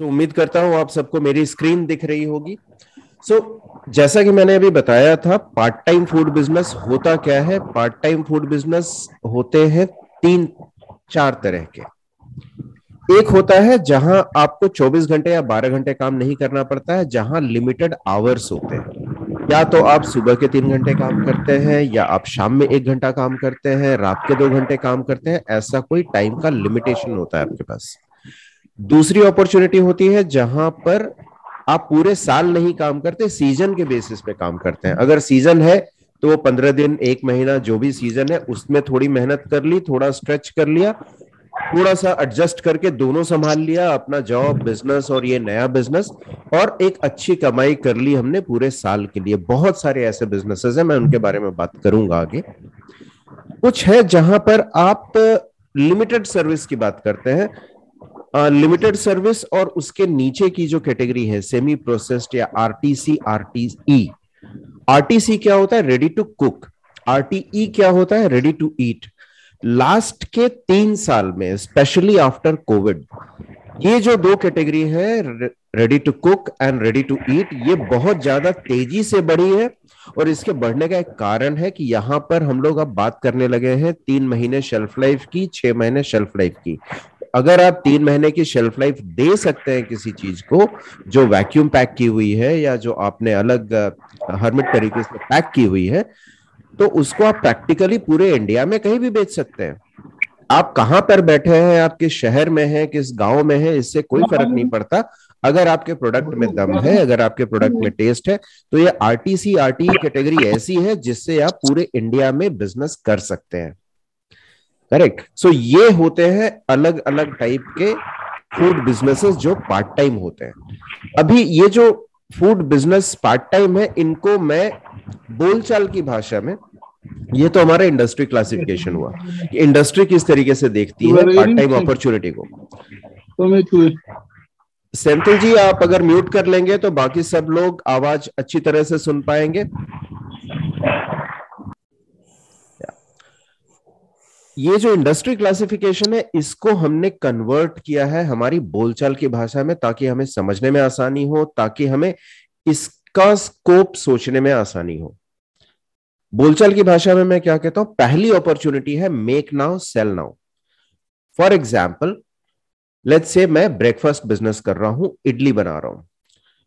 सो तो उम्मीद करता हूं आप सबको मेरी स्क्रीन दिख रही होगी सो so, जैसा कि मैंने अभी बताया था पार्ट टाइम फूड बिजनेस होता क्या है पार्ट टाइम फूड बिजनेस होते हैं तीन चार तरह के एक होता है जहां आपको 24 घंटे या 12 घंटे काम नहीं करना पड़ता है जहां लिमिटेड आवर्स होते हैं या तो आप सुबह के तीन घंटे काम करते हैं या आप शाम में एक घंटा काम करते हैं रात के दो घंटे काम करते हैं ऐसा कोई टाइम का लिमिटेशन होता है आपके पास दूसरी अपॉर्चुनिटी होती है जहां पर आप पूरे साल नहीं काम करते सीजन के बेसिस पे काम करते हैं अगर सीजन है तो वो पंद्रह दिन एक महीना जो भी सीजन है उसमें थोड़ी मेहनत कर ली थोड़ा स्ट्रेच कर लिया थोड़ा सा एडजस्ट करके दोनों संभाल लिया अपना जॉब बिजनेस और ये नया बिजनेस और एक अच्छी कमाई कर ली हमने पूरे साल के लिए बहुत सारे ऐसे बिजनेसेस हैं मैं उनके बारे में बात करूंगा आगे कुछ है जहां पर आप लिमिटेड सर्विस की बात करते हैं लिमिटेड सर्विस और उसके नीचे की जो कैटेगरी है सेमी प्रोसेस्ड या आरटीसी आरटीई आरटीसी क्या होता है रेडी टू कुक आरटीई क्या होता है रेडी टू ईट लास्ट के तीन साल में स्पेशली आफ्टर कोविड ये जो दो कैटेगरी है ready to cook and ready to eat ये बहुत ज्यादा तेजी से बढ़ी है और इसके बढ़ने का एक कारण है कि यहां पर हम लोग अब बात करने लगे हैं तीन महीने शेल्फ लाइफ की छह महीने शेल्फ लाइफ की अगर आप तीन महीने की शेल्फ लाइफ दे सकते हैं किसी चीज को जो वैक्यूम पैक की हुई है या जो आपने अलग हर्मिट तरीके से पैक की हुई है तो उसको आप प्रैक्टिकली पूरे इंडिया में कहीं भी बेच सकते हैं आप कहां पर बैठे हैं आपके शहर में है किस गांव में है इससे कोई फर्क नहीं पड़ता अगर आपके प्रोडक्ट में दम है अगर आपके प्रोडक्ट में टेस्ट है तो ये आरटीसी आरटीई कैटेगरी ऐसी है जिससे आप पूरे इंडिया में बिजनेस कर सकते हैं करेक्ट सो so, ये होते हैं अलग अलग टाइप के फूड बिजनेसेस जो पार्ट टाइम होते हैं अभी ये जो फूड बिजनेस पार्ट टाइम है इनको मैं बोलचाल की भाषा में ये तो हमारा इंडस्ट्री क्लासिफिकेशन हुआ कि इंडस्ट्री किस तरीके से देखती है पार्ट टाइम अपॉर्चुनिटी को सेंथिल तो जी आप अगर म्यूट कर लेंगे तो बाकी सब लोग आवाज अच्छी तरह से सुन पाएंगे ये जो इंडस्ट्री क्लासिफिकेशन है इसको हमने कन्वर्ट किया है हमारी बोलचाल की भाषा में ताकि हमें समझने में आसानी हो ताकि हमें इसका स्कोप सोचने में आसानी हो बोलचाल की भाषा में मैं क्या कहता हूं पहली अपॉर्चुनिटी है make now sell now for example let's say मैं ब्रेकफास्ट बिजनेस कर रहा हूं इडली बना रहा हूं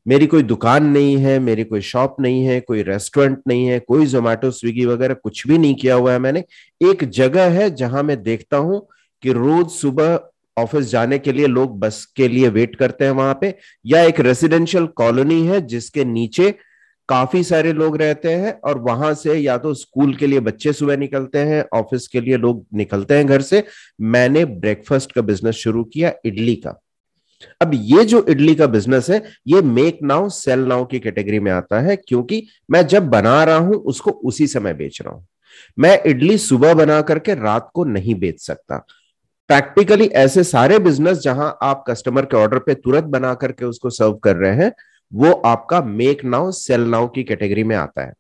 मेरी कोई दुकान नहीं है मेरी कोई शॉप नहीं है कोई रेस्टोरेंट नहीं है कोई जोमेटो स्विगी वगैरह कुछ भी नहीं किया हुआ है मैंने एक जगह है जहां मैं देखता हूं कि रोज सुबह ऑफिस जाने के लिए लोग बस के लिए वेट करते हैं वहां पे या एक रेसिडेंशियल कॉलोनी है जिसके नीचे काफी सारे लोग रहते हैं और वहां से या तो स्कूल के लिए बच्चे सुबह निकलते हैं ऑफिस के लिए लोग निकलते हैं घर से मैंने ब्रेकफास्ट का बिजनेस शुरू किया इडली का अब ये जो इडली का बिजनेस है ये मेक नाउ सेल नाउ की कैटेगरी में आता है क्योंकि मैं जब बना रहा हूं उसको उसी समय बेच रहा हूं मैं इडली सुबह बना करके रात को नहीं बेच सकता प्रैक्टिकली ऐसे सारे बिजनेस जहां आप कस्टमर के ऑर्डर पे तुरंत बना करके उसको सर्व कर रहे हैं वो आपका मेक नाउ सेल नाउ की कैटेगरी में आता है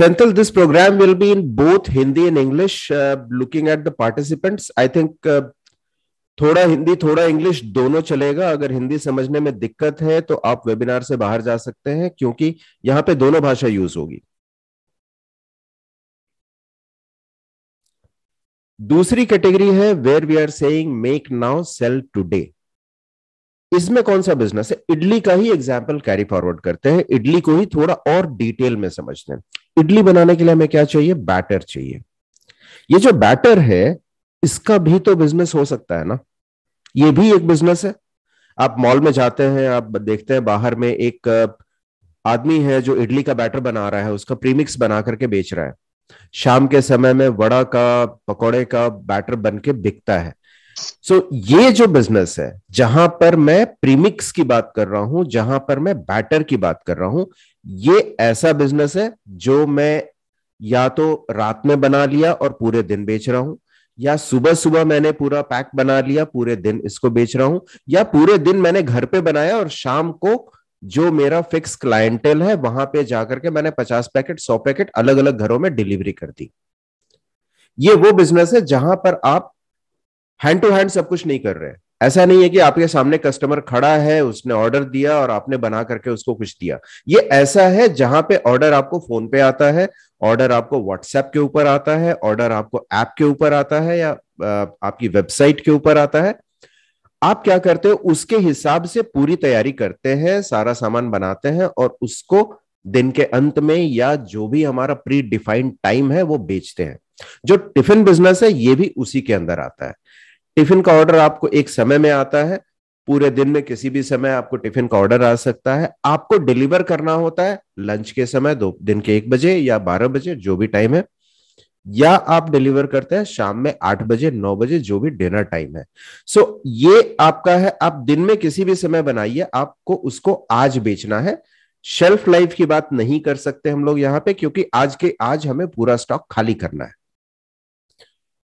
Central, this program will be in both Hindi and English. Uh, looking at the participants, I think uh, थोड़ा हिंदी थोड़ा इंग्लिश दोनों चलेगा अगर हिंदी समझने में दिक्कत है तो आप वेबिनार से बाहर जा सकते हैं क्योंकि यहां पे दोनों भाषा यूज होगी दूसरी कैटेगरी है where we are saying make now sell today इसमें कौन सा बिजनेस है इडली का ही एग्जाम्पल कैरी फॉरवर्ड करते हैं इडली को ही थोड़ा और डिटेल में समझते हैं इडली बनाने के लिए हमें क्या चाहिए बैटर चाहिए ये जो बैटर है इसका भी तो बिजनेस हो सकता है ना ये भी एक बिजनेस है आप मॉल में जाते हैं आप देखते हैं बाहर में एक आदमी है जो इडली का बैटर बना रहा है उसका प्रीमिक्स बना करके बेच रहा है शाम के समय में वड़ा का पकौड़े का बैटर बन के बिकता है सो so, ये जो बिजनेस है जहां पर मैं प्रीमिक्स की बात कर रहा हूं जहां पर मैं बैटर की बात कर रहा हूं ये ऐसा बिजनेस है जो मैं या तो रात में बना लिया और पूरे दिन बेच रहा हूं या सुबह सुबह मैंने पूरा पैक बना लिया पूरे दिन इसको बेच रहा हूं या पूरे दिन मैंने घर पे बनाया और शाम को जो मेरा फिक्स क्लाइंटेल है वहां पे जाकर के मैंने पचास पैकेट सौ पैकेट अलग अलग घरों में डिलीवरी कर दी ये वो बिजनेस है जहां पर आप हैंड टू हैंड सब कुछ नहीं कर रहे हैं ऐसा नहीं है कि आपके सामने कस्टमर खड़ा है उसने ऑर्डर दिया और आपने बना करके उसको कुछ दिया ये ऐसा है जहां पे ऑर्डर आपको फोन पे आता है ऑर्डर आपको व्हाट्सएप के ऊपर आता है ऑर्डर आपको ऐप के ऊपर आता है या आपकी वेबसाइट के ऊपर आता है आप क्या करते हो उसके हिसाब से पूरी तैयारी करते हैं सारा सामान बनाते हैं और उसको दिन के अंत में या जो भी हमारा प्री डिफाइंड टाइम है वो बेचते हैं जो टिफिन बिजनेस है ये भी उसी के अंदर आता है टिफिन का ऑर्डर आपको एक समय में आता है पूरे दिन में किसी भी समय आपको टिफिन का ऑर्डर आ सकता है आपको डिलीवर करना होता है लंच के समय दो दिन के एक बजे या बारह बजे जो भी टाइम है या आप डिलीवर करते हैं शाम में आठ बजे नौ बजे जो भी डिनर टाइम है सो so, ये आपका है आप दिन में किसी भी समय बनाइए आपको उसको आज बेचना है शेल्फ लाइफ की बात नहीं कर सकते हम लोग यहाँ पे क्योंकि आज के आज हमें पूरा स्टॉक खाली करना है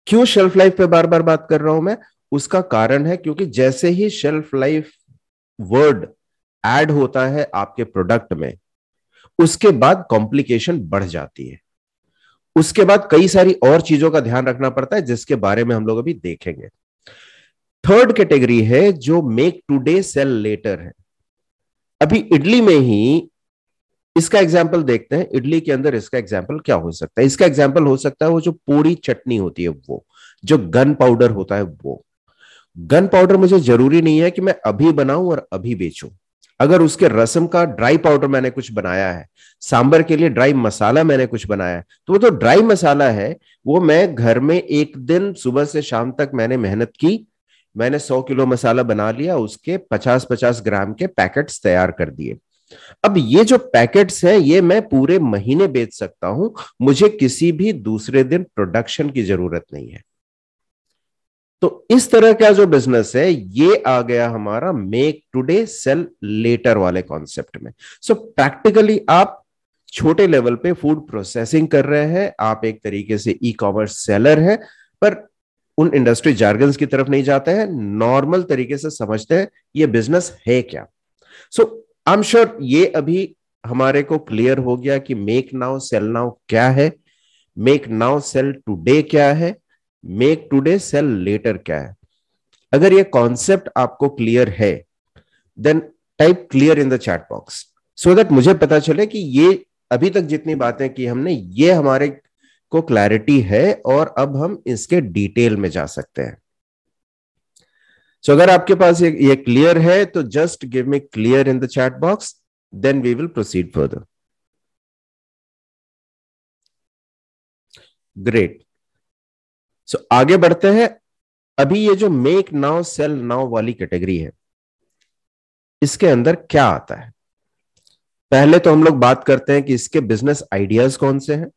क्यों शेल्फ लाइफ पे बार बार बात कर रहा हूं मैं उसका कारण है क्योंकि जैसे ही शेल्फ लाइफ वर्ड ऐड होता है आपके प्रोडक्ट में उसके बाद कॉम्प्लिकेशन बढ़ जाती है उसके बाद कई सारी और चीजों का ध्यान रखना पड़ता है जिसके बारे में हम लोग अभी देखेंगे थर्ड कैटेगरी है जो मेक टूडे सेल लेटर है अभी इडली में ही इसका एग्जाम्पल देखते हैं इडली के अंदर इसका एग्जाम्पल क्या हो सकता है इसका एग्जाम्पल हो सकता है वो जो पूरी चटनी होती है वो जो गन पाउडर होता है वो गन पाउडर मुझे जरूरी नहीं है कि मैं अभी बनाऊं और अभी बेचूं अगर उसके रसम का ड्राई पाउडर मैंने कुछ बनाया है सांबर के लिए ड्राई मसाला मैंने कुछ बनाया है तो वो तो ड्राई मसाला है वो मैं घर में एक दिन सुबह से शाम तक मैंने मेहनत की मैंने 100 किलो मसाला बना लिया उसके 50-50 ग्राम के पैकेट्स तैयार कर दिए अब ये जो पैकेट्स है ये मैं पूरे महीने बेच सकता हूं मुझे किसी भी दूसरे दिन प्रोडक्शन की जरूरत नहीं है तो इस तरह का जो बिजनेस है ये आ गया हमारा मेक टुडे सेल लेटर वाले कॉन्सेप्ट में सो so, प्रैक्टिकली आप छोटे लेवल पे फूड प्रोसेसिंग कर रहे हैं आप एक तरीके से ई कॉमर्स सेलर है पर उन इंडस्ट्री जार्गन्स की तरफ नहीं जाते हैं नॉर्मल तरीके से समझते हैं ये बिजनेस है क्या so so, I am sure ये अभी हमारे को क्लियर हो गया कि मेक नाउ सेल नाउ क्या है मेक नाउ सेल टूडे क्या है मेक टूडे सेल लेटर क्या है अगर ये कॉन्सेप्ट आपको क्लियर है then type clear in the chat box so that मुझे पता चले कि ये अभी तक जितनी बातें की हमने ये हमारे को क्लैरिटी है और अब हम इसके डिटेल में जा सकते हैं सो अगर आपके पास ये ये क्लियर है तो just give me clear in the chat box then we will proceed further great so आगे बढ़ते हैं अभी ये जो मेक नाउ सेल नाउ वाली कैटेगरी है इसके अंदर क्या आता है पहले तो हम लोग बात करते हैं कि इसके बिजनेस आइडियाज कौन से हैं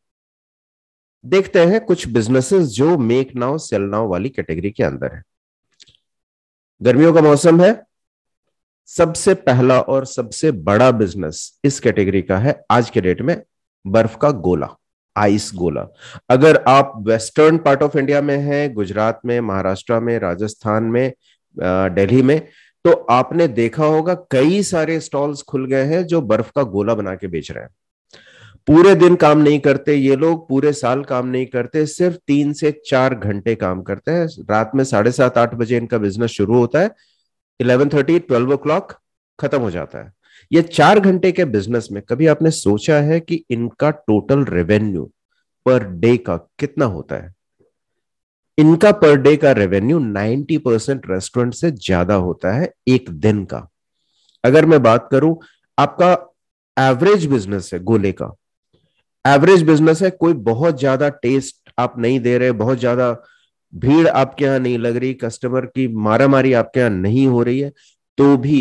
देखते हैं कुछ बिजनेसेस जो मेक नाउ सेल नाउ वाली कैटेगरी के अंदर है गर्मियों का मौसम है सबसे पहला और सबसे बड़ा बिजनेस इस कैटेगरी का है आज के डेट में बर्फ का गोला आइस गोला अगर आप वेस्टर्न पार्ट ऑफ इंडिया में हैं गुजरात में महाराष्ट्र में राजस्थान में दिल्ली में तो आपने देखा होगा कई सारे स्टॉल्स खुल गए हैं जो बर्फ का गोला बना के बेच रहे हैं पूरे दिन काम नहीं करते ये लोग पूरे साल काम नहीं करते सिर्फ तीन से चार घंटे काम करते हैं रात में साढ़े सात आठ बजे इनका बिजनेस शुरू होता है eleven thirty twelve o'clock खत्म हो जाता है ये चार घंटे के बिजनेस में कभी आपने सोचा है कि इनका टोटल रेवेन्यू पर डे का कितना होता है इनका पर डे का रेवेन्यू 90 परसेंट रेस्टोरेंट से ज्यादा होता है एक दिन का अगर मैं बात करूं आपका एवरेज बिजनेस है गोले का एवरेज बिजनेस है कोई बहुत ज्यादा टेस्ट आप नहीं दे रहे बहुत ज्यादा भीड़ आपके यहाँ नहीं लग रही कस्टमर की मारामारी आपके यहाँ नहीं हो रही है तो भी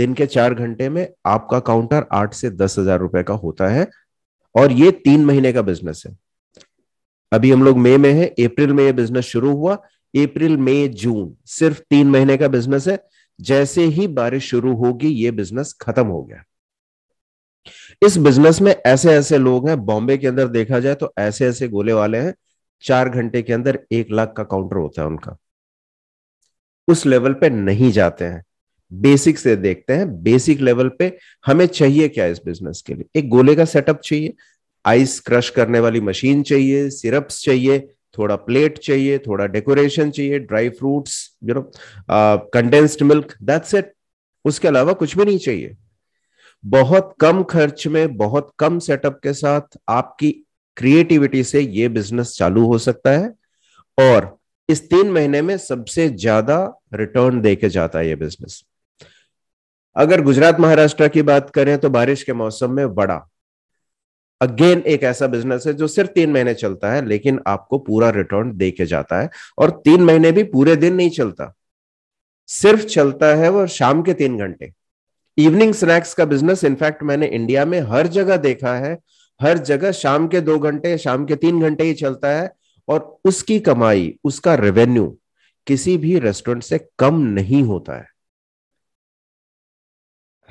दिन के चार घंटे में आपका काउंटर आठ से दस हजार रुपए का होता है और ये तीन महीने का बिजनेस है अभी हम लोग मई में है अप्रैल में ये बिजनेस शुरू हुआ अप्रैल मई जून सिर्फ तीन महीने का बिजनेस है जैसे ही बारिश शुरू होगी ये बिजनेस खत्म हो गया इस बिजनेस में ऐसे ऐसे लोग हैं बॉम्बे के अंदर देखा जाए तो ऐसे ऐसे गोले वाले हैं चार घंटे के अंदर एक लाख का काउंटर होता है उनका उस लेवल पे नहीं जाते हैं बेसिक से देखते हैं बेसिक लेवल पे हमें चाहिए क्या इस बिजनेस के लिए एक गोले का सेटअप चाहिए आइस क्रश करने वाली मशीन चाहिए सिरप्स चाहिए थोड़ा प्लेट चाहिए थोड़ा डेकोरेशन चाहिए dry fruits you know condensed milk that's it उसके अलावा कुछ भी नहीं चाहिए बहुत कम खर्च में बहुत कम सेटअप के साथ आपकी क्रिएटिविटी से ये बिजनेस चालू हो सकता है और इस तीन महीने में सबसे ज्यादा रिटर्न दे के जाता है ये बिजनेस अगर गुजरात महाराष्ट्र की बात करें तो बारिश के मौसम में बड़ा अगेन एक ऐसा बिजनेस है जो सिर्फ तीन महीने चलता है लेकिन आपको पूरा रिटर्न दे के जाता है और तीन महीने भी पूरे दिन नहीं चलता सिर्फ चलता है वो शाम के तीन घंटे इवनिंग स्नैक्स का बिजनेस इनफैक्ट मैंने इंडिया में हर जगह देखा है हर जगह शाम के दो घंटे शाम के तीन घंटे ही चलता है और उसकी कमाई उसका रेवेन्यू किसी भी रेस्टोरेंट से कम नहीं होता है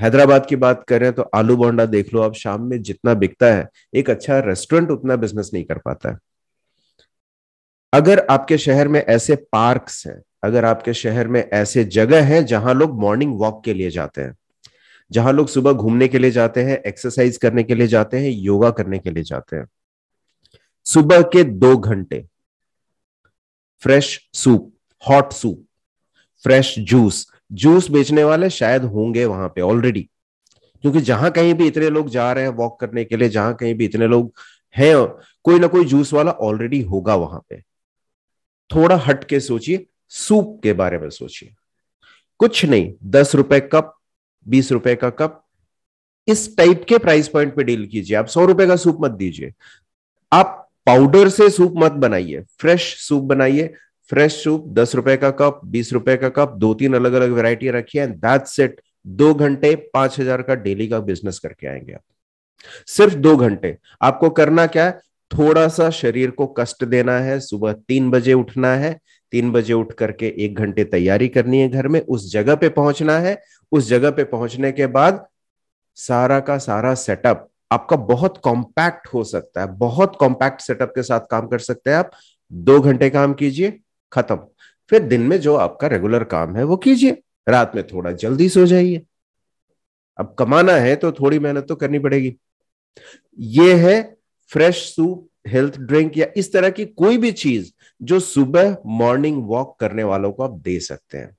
हैदराबाद की बात करें तो आलू बोंडा देख लो आप शाम में जितना बिकता है एक अच्छा रेस्टोरेंट उतना बिजनेस नहीं कर पाता है अगर आपके शहर में ऐसे पार्क्स हैं अगर आपके शहर में ऐसे जगह हैं जहां लोग मॉर्निंग वॉक के लिए जाते हैं जहां लोग सुबह घूमने के लिए जाते हैं एक्सरसाइज करने के लिए जाते हैं योगा करने के लिए जाते हैं सुबह के दो घंटे fresh soup hot soup fresh juice juice बेचने वाले शायद होंगे वहां पे ऑलरेडी क्योंकि जहां कहीं भी इतने लोग जा रहे हैं वॉक करने के लिए जहां कहीं भी इतने लोग हैं कोई ना कोई जूस वाला ऑलरेडी होगा वहां पे थोड़ा हट के सोचिए सूप के बारे में सोचिए कुछ नहीं दस रुपए कप बीस रुपए का कप इस टाइप के प्राइस पॉइंट पे डील कीजिए आप सौ रुपए का सूप मत दीजिए आप पाउडर से सूप मत बनाइए फ्रेश सूप बनाइए फ्रेश सूप दस रुपए का कप बीस रुपए का कप दो तीन अलग अलग वेराइटी रखिए एंड दैट सेट दो घंटे पांच हजार का डेली का बिजनेस करके आएंगे आप सिर्फ दो घंटे आपको करना क्या है थोड़ा सा शरीर को कष्ट देना है सुबह तीन बजे उठना है तीन बजे उठ करके एक घंटे तैयारी करनी है घर में उस जगह पे पहुंचना है उस जगह पे पहुंचने के बाद सारा का सारा सेटअप आपका बहुत कॉम्पैक्ट हो सकता है बहुत कॉम्पैक्ट सेटअप के साथ काम कर सकते हैं आप दो घंटे काम कीजिए खत्म फिर दिन में जो आपका रेगुलर काम है वो कीजिए रात में थोड़ा जल्दी सो जाइए अब कमाना है तो थोड़ी मेहनत तो करनी पड़ेगी ये है फ्रेश सूप हेल्थ ड्रिंक या इस तरह की कोई भी चीज जो सुबह मॉर्निंग वॉक करने वालों को आप दे सकते हैं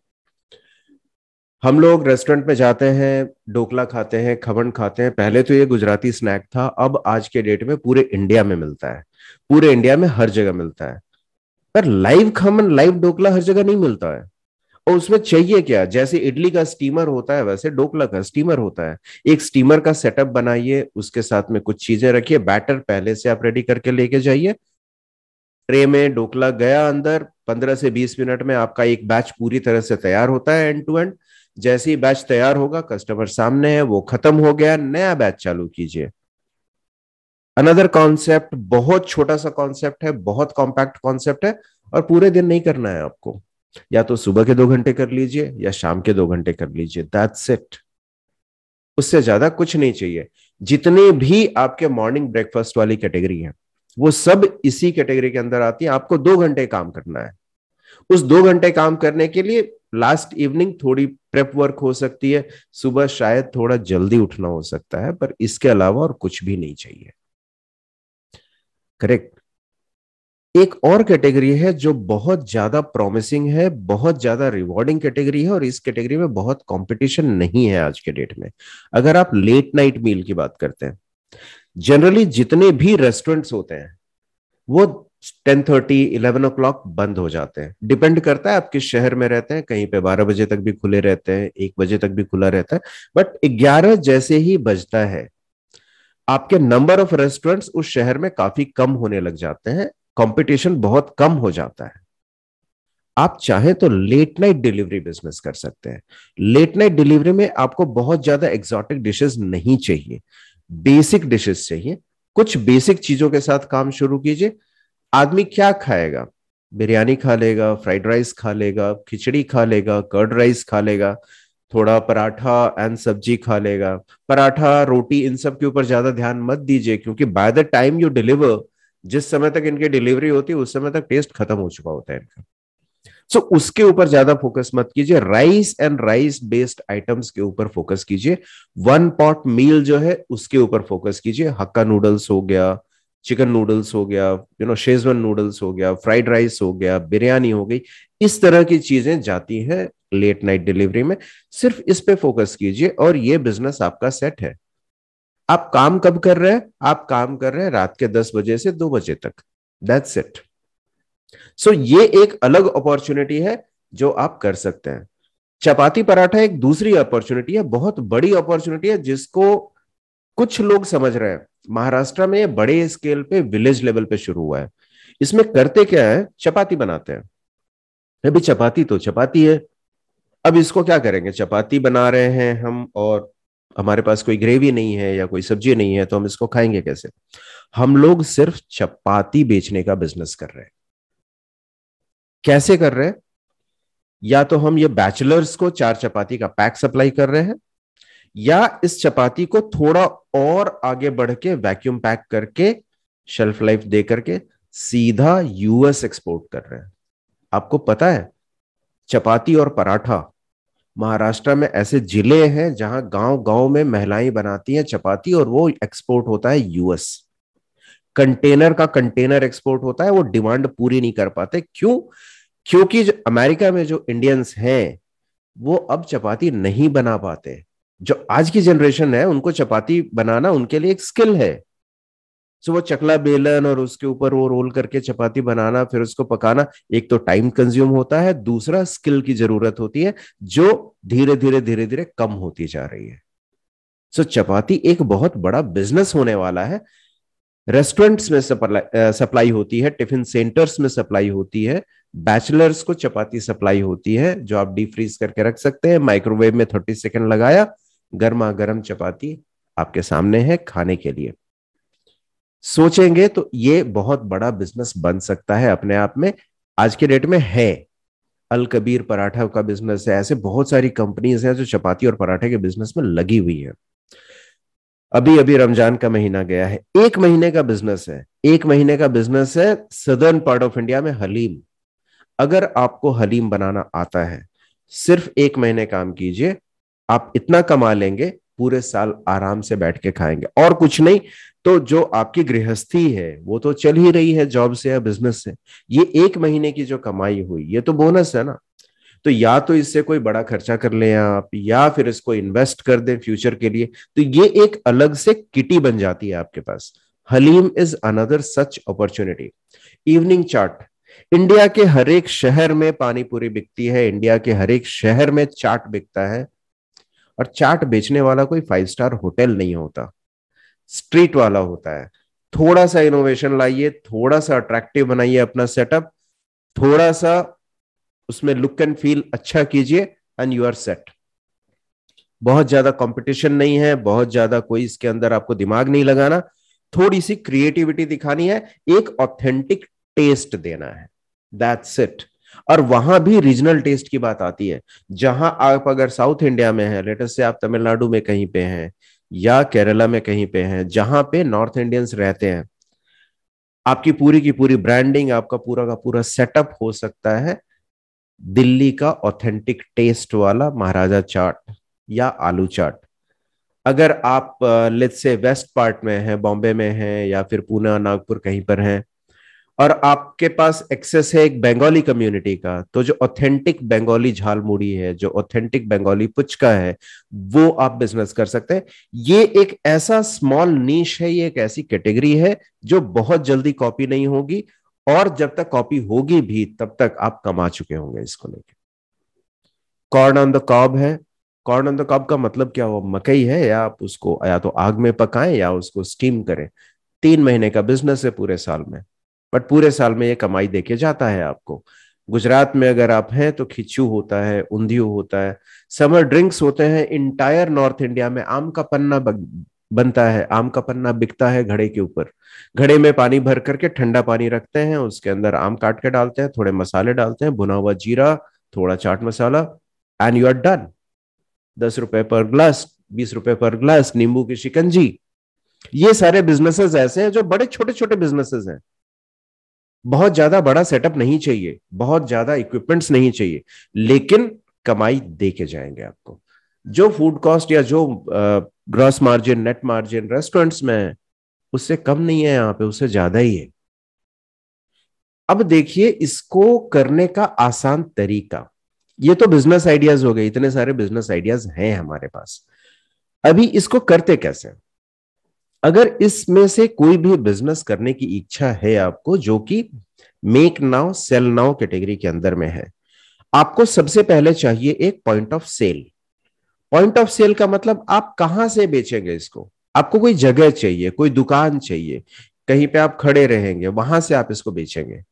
हम लोग रेस्टोरेंट में जाते हैं डोकला खाते हैं खबन खाते हैं पहले तो ये गुजराती स्नैक था अब आज के डेट में पूरे इंडिया में मिलता है पूरे इंडिया में हर जगह मिलता है पर लाइव खमन लाइव डोकला हर जगह नहीं मिलता है और उसमें चाहिए क्या जैसे इडली का स्टीमर होता है वैसे डोकला का स्टीमर होता है एक स्टीमर का सेटअप बनाइए उसके साथ में कुछ चीजें रखिए बैटर पहले से आप रेडी करके लेके जाइए ट्रे में डोकला गया अंदर पंद्रह से बीस मिनट में आपका एक बैच पूरी तरह से तैयार होता है एंड टू एंड जैसे ही बैच तैयार होगा कस्टमर सामने है वो खत्म हो गया नया बैच चालू कीजिए अनदर कॉन्सेप्ट बहुत छोटा सा कॉन्सेप्ट है बहुत कॉम्पैक्ट कॉन्सेप्ट है और पूरे दिन नहीं करना है आपको या तो सुबह के दो घंटे कर लीजिए या शाम के दो घंटे कर लीजिए दैट्स इट उससे ज्यादा कुछ नहीं चाहिए जितने भी आपके मॉर्निंग ब्रेकफास्ट वाली कैटेगरी है वो सब इसी कैटेगरी के अंदर आती है आपको दो घंटे काम करना है उस दो घंटे काम करने के लिए लास्ट इवनिंग थोड़ी प्रेप वर्क हो सकती है सुबह शायद थोड़ा जल्दी उठना हो सकता है पर इसके अलावा और कुछ भी नहीं चाहिए करेक्ट एक और कैटेगरी है जो बहुत ज्यादा प्रॉमिसिंग है बहुत ज्यादा रिवॉर्डिंग कैटेगरी है और इस कैटेगरी में बहुत कंपटीशन नहीं है आज के डेट में अगर आप लेट नाइट मील की बात करते हैं जनरली जितने भी रेस्टोरेंट्स होते हैं वो ten thirty eleven o'clock बंद हो जाते हैं डिपेंड करता है आप किस शहर में रहते हैं कहीं पे बारह बजे तक भी खुले रहते हैं एक बजे तक भी खुला रहता है बट ग्यारह जैसे ही बजता है आपके नंबर ऑफ रेस्टोरेंट्स उस शहर में काफी कम होने लग जाते हैं कंपटीशन बहुत कम हो जाता है आप चाहे तो लेट नाइट डिलीवरी बिजनेस कर सकते हैं लेट नाइट डिलीवरी में आपको बहुत ज्यादा एग्जॉटिक डिशेस नहीं चाहिए बेसिक डिशेस चाहिए कुछ बेसिक चीजों के साथ काम शुरू कीजिए आदमी क्या खाएगा बिरयानी खा लेगा फ्राइड राइस खा लेगा खिचड़ी खा लेगा कर्ड राइस खा लेगा थोड़ा पराठा एंड सब्जी खा लेगा पराठा रोटी इन सब के ऊपर ज्यादा ध्यान मत दीजिए क्योंकि by the time you deliver जिस समय तक इनकी डिलीवरी होती है उस समय तक टेस्ट खत्म हो चुका होता है इनका सो so, उसके ऊपर ज्यादा फोकस मत कीजिए rice and rice based items के ऊपर फोकस कीजिए वन पॉट मील जो है उसके ऊपर फोकस कीजिए हक्का नूडल्स हो गया चिकन नूडल्स हो गया यू नो शेजवन नूडल्स हो गया फ्राइड राइस हो गया बिरयानी हो गई इस तरह की चीजें जाती हैं लेट नाइट डिलीवरी में सिर्फ इस पे फोकस कीजिए और ये बिजनेस आपका सेट है आप काम कब कर रहे हैं आप काम कर रहे हैं रात के दस बजे से दो बजे तक दैट्स इट सो so, ये एक अलग अपॉर्चुनिटी है जो आप कर सकते हैं चपाती पराठा एक दूसरी अपॉर्चुनिटी है बहुत बड़ी अपॉर्चुनिटी है जिसको कुछ लोग समझ रहे हैं महाराष्ट्र में बड़े स्केल पे विलेज लेवल पे शुरू हुआ है इसमें करते क्या है चपाती बनाते हैं अभी चपाती तो चपाती है अब इसको क्या करेंगे चपाती बना रहे हैं हम और हमारे पास कोई ग्रेवी नहीं है या कोई सब्जी नहीं है तो हम इसको खाएंगे कैसे हम लोग सिर्फ चपाती बेचने का बिजनेस कर रहे हैं कैसे कर रहे हैं या तो हम ये बैचलर्स को चार चपाती का पैक सप्लाई कर रहे हैं या इस चपाती को थोड़ा और आगे बढ़ के वैक्यूम पैक करके शेल्फ लाइफ दे करके सीधा यूएस एक्सपोर्ट कर रहे हैं आपको पता है चपाती और पराठा महाराष्ट्र में ऐसे जिले हैं जहां गांव गांव में महिलाएं बनाती हैं चपाती और वो एक्सपोर्ट होता है यूएस कंटेनर का कंटेनर एक्सपोर्ट होता है वो डिमांड पूरी नहीं कर पाते क्यों क्योंकि जो अमेरिका में जो इंडियंस हैं वो अब चपाती नहीं बना पाते जो आज की जनरेशन है उनको चपाती बनाना उनके लिए एक स्किल है सो वो चकला बेलन और उसके ऊपर वो रोल करके चपाती बनाना फिर उसको पकाना एक तो टाइम कंज्यूम होता है दूसरा स्किल की जरूरत होती है जो धीरे धीरे धीरे धीरे कम होती जा रही है सो चपाती एक बहुत बड़ा बिजनेस होने वाला है रेस्टोरेंट्स में सप्लाई सप्लाई uh, होती है टिफिन सेंटर्स में सप्लाई होती है बैचलर्स को चपाती सप्लाई होती है जो आप डीप फ्रीज करके रख सकते हैं माइक्रोवेव में थर्टी सेकेंड लगाया गर्मा गर्म चपाती आपके सामने है खाने के लिए सोचेंगे तो ये बहुत बड़ा बिजनेस बन सकता है अपने आप में आज के डेट में है अल कबीर पराठा का बिजनेस है ऐसे बहुत सारी कंपनीज हैं जो चपाती और पराठे के बिजनेस में लगी हुई है अभी अभी रमजान का महीना गया है एक महीने का बिजनेस है एक महीने का बिजनेस है सदर्न पार्ट ऑफ इंडिया में हलीम अगर आपको हलीम बनाना आता है सिर्फ एक महीने काम कीजिए आप इतना कमा लेंगे पूरे साल आराम से बैठ के खाएंगे और कुछ नहीं तो जो आपकी गृहस्थी है वो तो चल ही रही है जॉब से या बिजनेस से ये एक महीने की जो कमाई हुई ये तो बोनस है ना तो या तो इससे कोई बड़ा खर्चा कर लें आप या फिर इसको इन्वेस्ट कर दें फ्यूचर के लिए तो ये एक अलग से किटी बन जाती है आपके पास haleem is another such opportunity evening chaat India के हर एक शहर में पानी पूरी बिकती है इंडिया के हर एक शहर में चाट बिकता है और चाट बेचने वाला कोई फाइव स्टार होटल नहीं होता स्ट्रीट वाला होता है थोड़ा सा इनोवेशन लाइए थोड़ा सा अट्रैक्टिव बनाइए अपना सेटअप थोड़ा सा उसमें लुक एंड फील अच्छा कीजिए एंड यू आर सेट बहुत ज्यादा कंपटीशन नहीं है बहुत ज्यादा कोई इसके अंदर आपको दिमाग नहीं लगाना थोड़ी सी क्रिएटिविटी दिखानी है एक ऑथेंटिक टेस्ट देना है दैट्स इट और वहां भी रीजनल टेस्ट की बात आती है जहां आप अगर साउथ इंडिया में है लेटेस्ट से आप तमिलनाडु में कहीं पे हैं या केरला में कहीं पे हैं जहां पे नॉर्थ इंडियंस रहते हैं आपकी पूरी की पूरी ब्रांडिंग आपका पूरा का पूरा सेटअप हो सकता है दिल्ली का ऑथेंटिक टेस्ट वाला महाराजा चाट या आलू चाट अगर आप लेट्स से वेस्ट पार्ट में हैं बॉम्बे में हैं या फिर पूना नागपुर कहीं पर हैं और आपके पास एक्सेस है एक बंगाली कम्युनिटी का तो जो ऑथेंटिक बंगाली झाल मुड़ी है जो ऑथेंटिक बंगाली पुचका है वो आप बिजनेस कर सकते हैं ये एक ऐसा स्मॉल नीश है ये एक ऐसी कैटेगरी है जो बहुत जल्दी कॉपी नहीं होगी और जब तक कॉपी होगी भी तब तक आप कमा चुके होंगे इसको लेके कॉर्न ऑन द कॉब है कॉर्न ऑन द कॉब का मतलब क्या हुआ मकई है या आप उसको या तो आग में पकाएं या उसको स्टीम करें तीन महीने का बिजनेस है पूरे साल में बट पूरे साल में ये कमाई देके जाता है आपको गुजरात में अगर आप हैं तो खिचू होता है उंधियो होता है समर ड्रिंक्स होते हैं इंटायर नॉर्थ इंडिया में आम का पन्ना बनता है आम का पन्ना बिकता है घड़े के ऊपर घड़े में पानी भर करके ठंडा पानी रखते हैं उसके अंदर आम काट के डालते हैं थोड़े मसाले डालते हैं भुना हुआ जीरा थोड़ा chaat masala and you are done दस रुपए पर ग्लास बीस रुपए पर ग्लास नींबू की शिकंजी ये सारे बिजनेसेस ऐसे हैं जो बड़े छोटे छोटे बिजनेसेस हैं बहुत ज्यादा बड़ा सेटअप नहीं चाहिए बहुत ज्यादा इक्विपमेंट्स नहीं चाहिए लेकिन कमाई दे के जाएंगे आपको जो फूड कॉस्ट या जो gross margin net margin restaurants में है उससे कम नहीं है यहाँ पे उससे ज्यादा ही है अब देखिए इसको करने का आसान तरीका ये तो बिजनेस आइडियाज हो गए इतने सारे बिजनेस आइडियाज हैं हमारे पास अभी इसको करते कैसे अगर इसमें से कोई भी बिजनेस करने की इच्छा है आपको जो कि make now sell now category के अंदर में है आपको सबसे पहले चाहिए एक point of sale point of sale का मतलब आप कहां से बेचेंगे इसको आपको कोई जगह चाहिए कोई दुकान चाहिए कहीं पे आप खड़े रहेंगे वहां से आप इसको बेचेंगे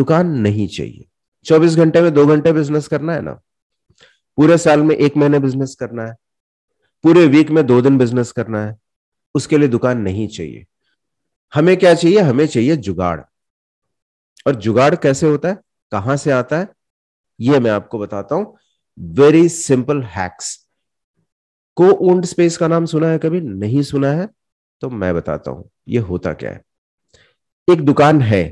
दुकान नहीं चाहिए चौबीस घंटे में दो घंटे बिजनेस करना है ना पूरे साल में एक महीने बिजनेस करना है पूरे वीक में दो दिन बिजनेस करना है उसके लिए दुकान नहीं चाहिए हमें क्या चाहिए हमें चाहिए जुगाड़ और जुगाड़ कैसे होता है कहां से आता है यह मैं आपको बताता हूं वेरी सिंपल हैक्स को ओन्ड स्पेस का नाम सुना है कभी नहीं सुना है तो मैं बताता हूं ये होता क्या है एक दुकान है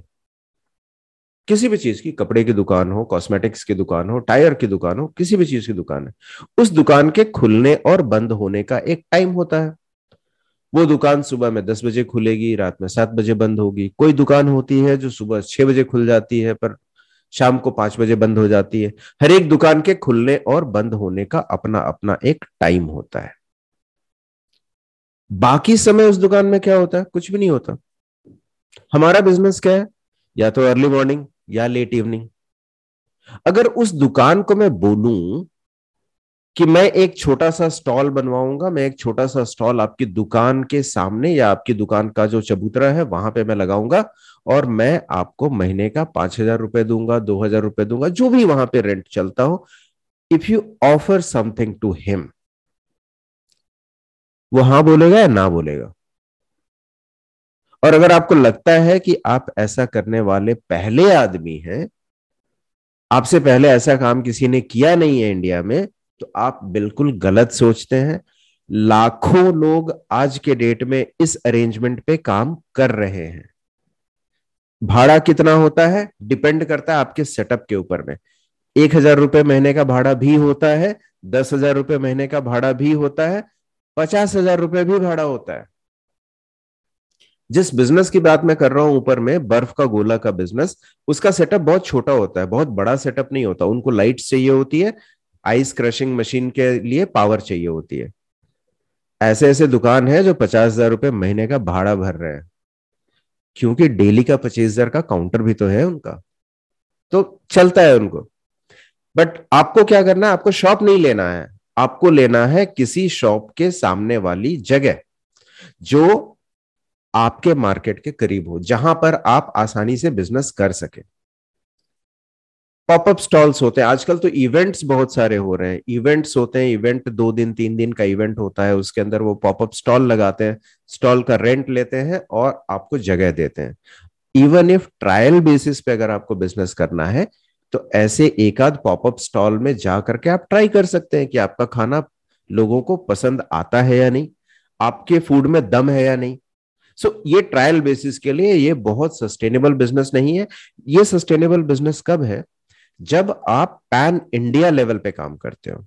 किसी भी चीज की कपड़े की दुकान हो कॉस्मेटिक्स की दुकान हो टायर की दुकान हो किसी भी चीज की दुकान है उस दुकान के खुलने और बंद होने का एक टाइम होता है वो दुकान सुबह में दस बजे खुलेगी रात में सात बजे बंद होगी कोई दुकान होती है जो सुबह छह बजे खुल जाती है पर शाम को पांच बजे बंद हो जाती है हर एक दुकान के खुलने और बंद होने का अपना अपना एक टाइम होता है बाकी समय उस दुकान में क्या होता है कुछ भी नहीं होता हमारा बिजनेस क्या है या तो अर्ली मॉर्निंग या लेट इवनिंग अगर उस दुकान को मैं बोलूं कि मैं एक छोटा सा स्टॉल बनवाऊंगा मैं एक छोटा सा स्टॉल आपकी दुकान के सामने या आपकी दुकान का जो चबूतरा है वहां पे मैं लगाऊंगा और मैं आपको महीने का पांच हजार रुपए दूंगा दो हजार रुपए दूंगा जो भी वहां पे रेंट चलता हो if you offer something to him वो हां बोलेगा या ना बोलेगा और अगर आपको लगता है कि आप ऐसा करने वाले पहले आदमी हैं आपसे पहले ऐसा काम किसी ने किया नहीं है इंडिया में तो आप बिल्कुल गलत सोचते हैं लाखों लोग आज के डेट में इस अरेंजमेंट पे काम कर रहे हैं भाड़ा कितना होता है डिपेंड करता है आपके सेटअप के ऊपर में एक हजार रुपये महीने का भाड़ा भी होता है दस हजार रुपये महीने का भाड़ा भी होता है पचास हजार रुपये भी भाड़ा होता है जिस बिजनेस की बात मैं कर रहा हूं ऊपर में बर्फ का गोला का बिजनेस उसका सेटअप बहुत छोटा होता है बहुत बड़ा सेटअप नहीं होता उनको लाइट चाहिए होती है आइस क्रशिंग मशीन के लिए पावर चाहिए होती है ऐसे ऐसे दुकान है जो पचास हजार रुपये महीने का भाड़ा भर रहे हैं क्योंकि डेली का पच्चीस हजार का काउंटर भी तो है उनका तो चलता है उनको बट आपको क्या करना है आपको शॉप नहीं लेना है आपको लेना है किसी शॉप के सामने वाली जगह जो आपके मार्केट के करीब हो जहां पर आप आसानी से बिजनेस कर सके पॉपअप स्टॉल्स होते हैं आजकल तो इवेंट्स बहुत सारे हो रहे हैं इवेंट्स होते हैं इवेंट दो दिन तीन दिन का इवेंट होता है उसके अंदर वो पॉपअप स्टॉल लगाते हैं स्टॉल का रेंट लेते हैं और आपको जगह देते हैं इवन इफ ट्रायल बेसिस पे अगर आपको बिजनेस करना है तो ऐसे एक आध पॉपअप स्टॉल में जा करके आप ट्राई कर सकते हैं कि आपका खाना लोगों को पसंद आता है या नहीं आपके फूड में दम है या नहीं सो so, ये ट्रायल बेसिस के लिए ये बहुत सस्टेनेबल बिजनेस नहीं है ये सस्टेनेबल बिजनेस कब है जब आप पैन इंडिया लेवल पे काम करते हो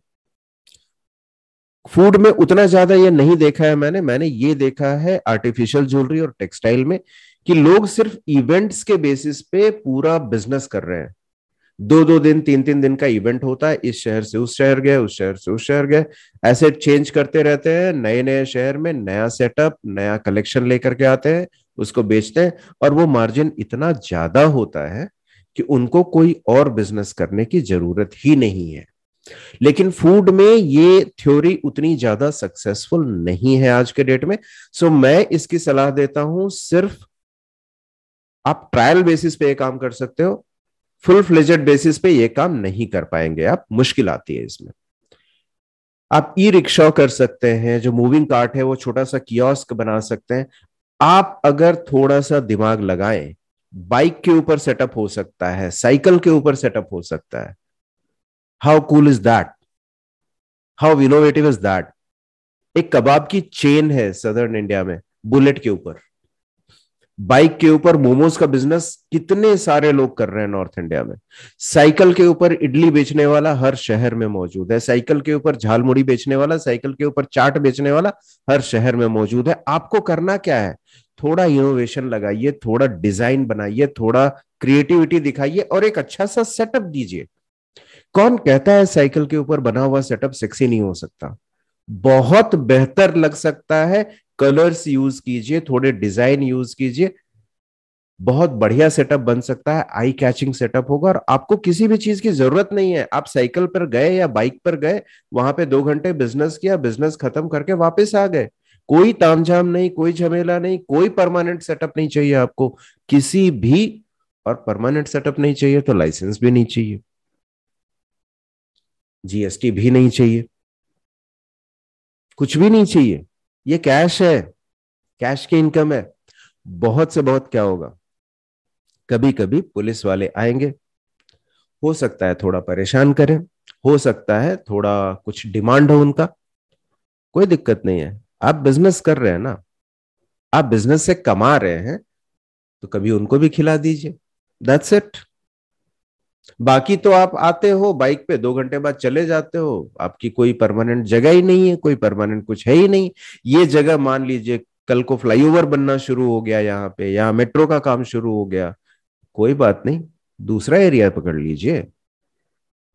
फूड में उतना ज्यादा ये नहीं देखा है मैंने मैंने ये देखा है आर्टिफिशियल ज्वेलरी और टेक्सटाइल में कि लोग सिर्फ इवेंट्स के बेसिस पे पूरा बिजनेस कर रहे हैं दो दो दिन तीन तीन दिन का इवेंट होता है इस शहर से उस शहर गए उस शहर से उस शहर गए ऐसे चेंज करते रहते हैं नए नए शहर में नया सेटअप नया कलेक्शन लेकर के आते हैं उसको बेचते हैं और वो मार्जिन इतना ज्यादा होता है कि उनको कोई और बिजनेस करने की जरूरत ही नहीं है लेकिन फूड में ये थ्योरी उतनी ज्यादा सक्सेसफुल नहीं है आज के डेट में सो मैं इसकी सलाह देता हूं सिर्फ आप ट्रायल बेसिस पे ये काम कर सकते हो फुल फ्लेजेड बेसिस पे ये काम नहीं कर पाएंगे आप मुश्किल आती है इसमें आप ई रिक्शा कर सकते हैं जो मूविंग कार्ट है वो छोटा सा कियोस्क बना सकते हैं आप अगर थोड़ा सा दिमाग लगाएं बाइक के ऊपर सेटअप हो सकता है साइकिल के ऊपर सेटअप हो सकता है how cool is that how innovative is that एक कबाब की चेन है सदर्न इंडिया में बुलेट के ऊपर बाइक के ऊपर मोमोज का बिजनेस कितने सारे लोग कर रहे हैं नॉर्थ इंडिया में साइकिल के ऊपर इडली बेचने वाला हर शहर में मौजूद है साइकिल के ऊपर झालमुड़ी बेचने वाला साइकिल के ऊपर चाट बेचने वाला हर शहर में मौजूद है आपको करना क्या है थोड़ा इनोवेशन लगाइए थोड़ा डिजाइन बनाइए थोड़ा क्रिएटिविटी दिखाइए और एक अच्छा सा सेटअप दीजिए कौन कहता है साइकिल के ऊपर बना हुआ सेटअप सेक्सी नहीं हो सकता बहुत बेहतर लग सकता है कलर्स यूज कीजिए थोड़े डिजाइन यूज कीजिए बहुत बढ़िया सेटअप बन सकता है आई कैचिंग सेटअप होगा और आपको किसी भी चीज की जरूरत नहीं है आप साइकिल पर गए या बाइक पर गए वहां पे दो घंटे बिजनेस किया बिजनेस खत्म करके वापस आ गए कोई तामझाम नहीं कोई झमेला नहीं कोई परमानेंट सेटअप नहीं चाहिए आपको किसी भी और परमानेंट सेटअप नहीं चाहिए तो लाइसेंस भी नहीं चाहिए जीएसटी भी नहीं चाहिए कुछ भी नहीं चाहिए ये कैश है कैश की इनकम है बहुत से बहुत क्या होगा कभी कभी पुलिस वाले आएंगे हो सकता है थोड़ा परेशान करें हो सकता है थोड़ा कुछ डिमांड हो उनका कोई दिक्कत नहीं है आप बिजनेस कर रहे हैं ना आप बिजनेस से कमा रहे हैं तो कभी उनको भी खिला दीजिए दैट्स इट बाकी तो आप आते हो बाइक पे दो घंटे बाद चले जाते हो आपकी कोई परमानेंट जगह ही नहीं है कोई परमानेंट कुछ है ही नहीं ये जगह मान लीजिए कल को फ्लाईओवर बनना शुरू हो गया यहाँ पे यहाँ मेट्रो का काम शुरू हो गया कोई बात नहीं दूसरा एरिया पकड़ लीजिए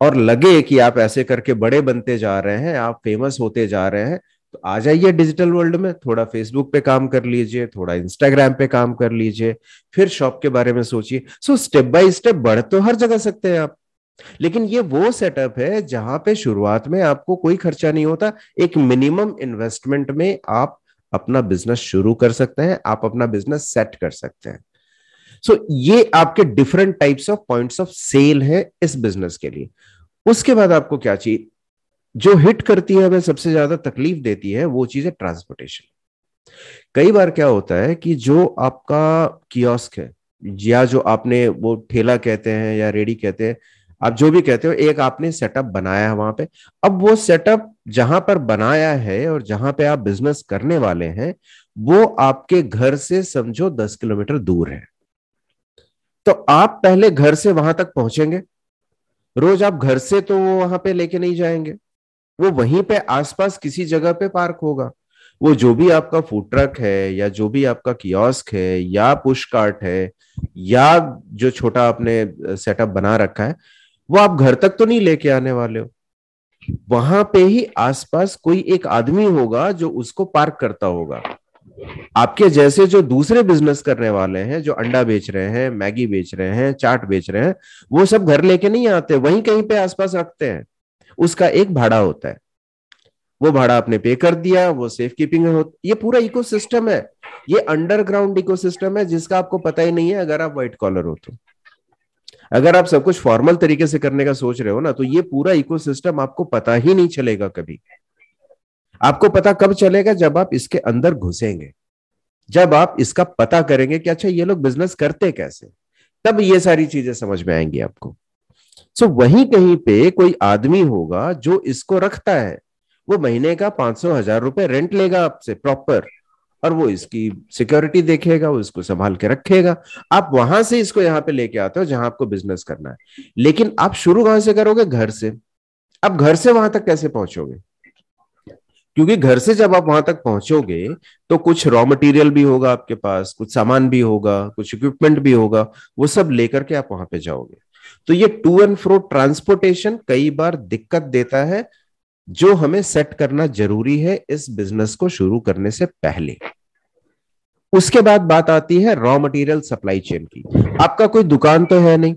और लगे कि आप ऐसे करके बड़े बनते जा रहे हैं आप फेमस होते जा रहे हैं तो आ जाइए डिजिटल वर्ल्ड में थोड़ा फेसबुक पे काम कर लीजिए थोड़ा इंस्टाग्राम पे काम कर लीजिए फिर शॉप के बारे में सोचिए सो स्टेप बाय स्टेप बढ़ तो हर जगह सकते हैं आप लेकिन ये वो सेटअप है जहां पे शुरुआत में आपको कोई खर्चा नहीं होता एक मिनिमम इन्वेस्टमेंट में आप अपना बिजनेस शुरू कर सकते हैं आप अपना बिजनेस सेट कर सकते हैं सो so, ये आपके different types of points of sale है इस बिजनेस के लिए उसके बाद आपको क्या चाहिए जो हिट करती है हमें सबसे ज्यादा तकलीफ देती है वो चीज है ट्रांसपोर्टेशन कई बार क्या होता है कि जो आपका कियोस्क है या जो आपने वो ठेला कहते हैं या रेडी कहते हैं आप जो भी कहते हो एक आपने सेटअप बनाया है वहां पे अब वो सेटअप जहां पर बनाया है और जहां पे आप बिजनेस करने वाले हैं वो आपके घर से समझो दस किलोमीटर दूर है तो आप पहले घर से वहां तक पहुंचेंगे रोज आप घर से तो वो वहां पे लेके नहीं जाएंगे वो वहीं पे आसपास किसी जगह पे पार्क होगा वो जो भी आपका फूड ट्रक है या जो भी आपका कियोस्क है या पुश कार्ट है या जो छोटा आपने सेटअप बना रखा है वो आप घर तक तो नहीं लेके आने वाले हो वहां पे ही आसपास कोई एक आदमी होगा जो उसको पार्क करता होगा आपके जैसे जो दूसरे बिजनेस करने वाले हैं जो अंडा बेच रहे हैं मैगी बेच रहे हैं चाट बेच रहे हैं वो सब घर लेके नहीं आते वहीं कहीं पे आसपास रखते हैं उसका एक भाड़ा होता है वो भाड़ा आपने पे कर दिया वो सेफ कीपिंग हो ये पूरा इकोसिस्टम है ये अंडरग्राउंड इकोसिस्टम है जिसका आपको पता ही नहीं है अगर आप व्हाइट कॉलर हो तो अगर आप सब कुछ फॉर्मल तरीके से करने का सोच रहे हो ना तो ये पूरा इकोसिस्टम आपको पता ही नहीं चलेगा कभी आपको पता कब चलेगा जब आप इसके अंदर घुसेंगे जब आप इसका पता करेंगे कि अच्छा ये लोग बिजनेस करते कैसे तब ये सारी चीजें समझ में आएंगी आपको सो वहीं कहीं पे कोई आदमी होगा जो इसको रखता है वो महीने का पांच सौ हजार रुपए रेंट लेगा आपसे प्रॉपर और वो इसकी सिक्योरिटी देखेगा वो इसको संभाल के रखेगा आप वहां से इसको यहाँ पे लेके आते हो जहां आपको बिजनेस करना है लेकिन आप शुरू कहां से करोगे घर से आप घर से वहां तक कैसे पहुंचोगे क्योंकि घर से जब आप वहां तक पहुंचोगे तो कुछ रॉ मटेरियल भी होगा आपके पास कुछ सामान भी होगा कुछ इक्विपमेंट भी होगा वो सब लेकर के आप वहां पे जाओगे तो ये टू एंड फ्रो ट्रांसपोर्टेशन कई बार दिक्कत देता है जो हमें सेट करना जरूरी है इस बिजनेस को शुरू करने से पहले उसके बाद बात आती है रॉ मटेरियल सप्लाई चेन की आपका कोई दुकान तो है नहीं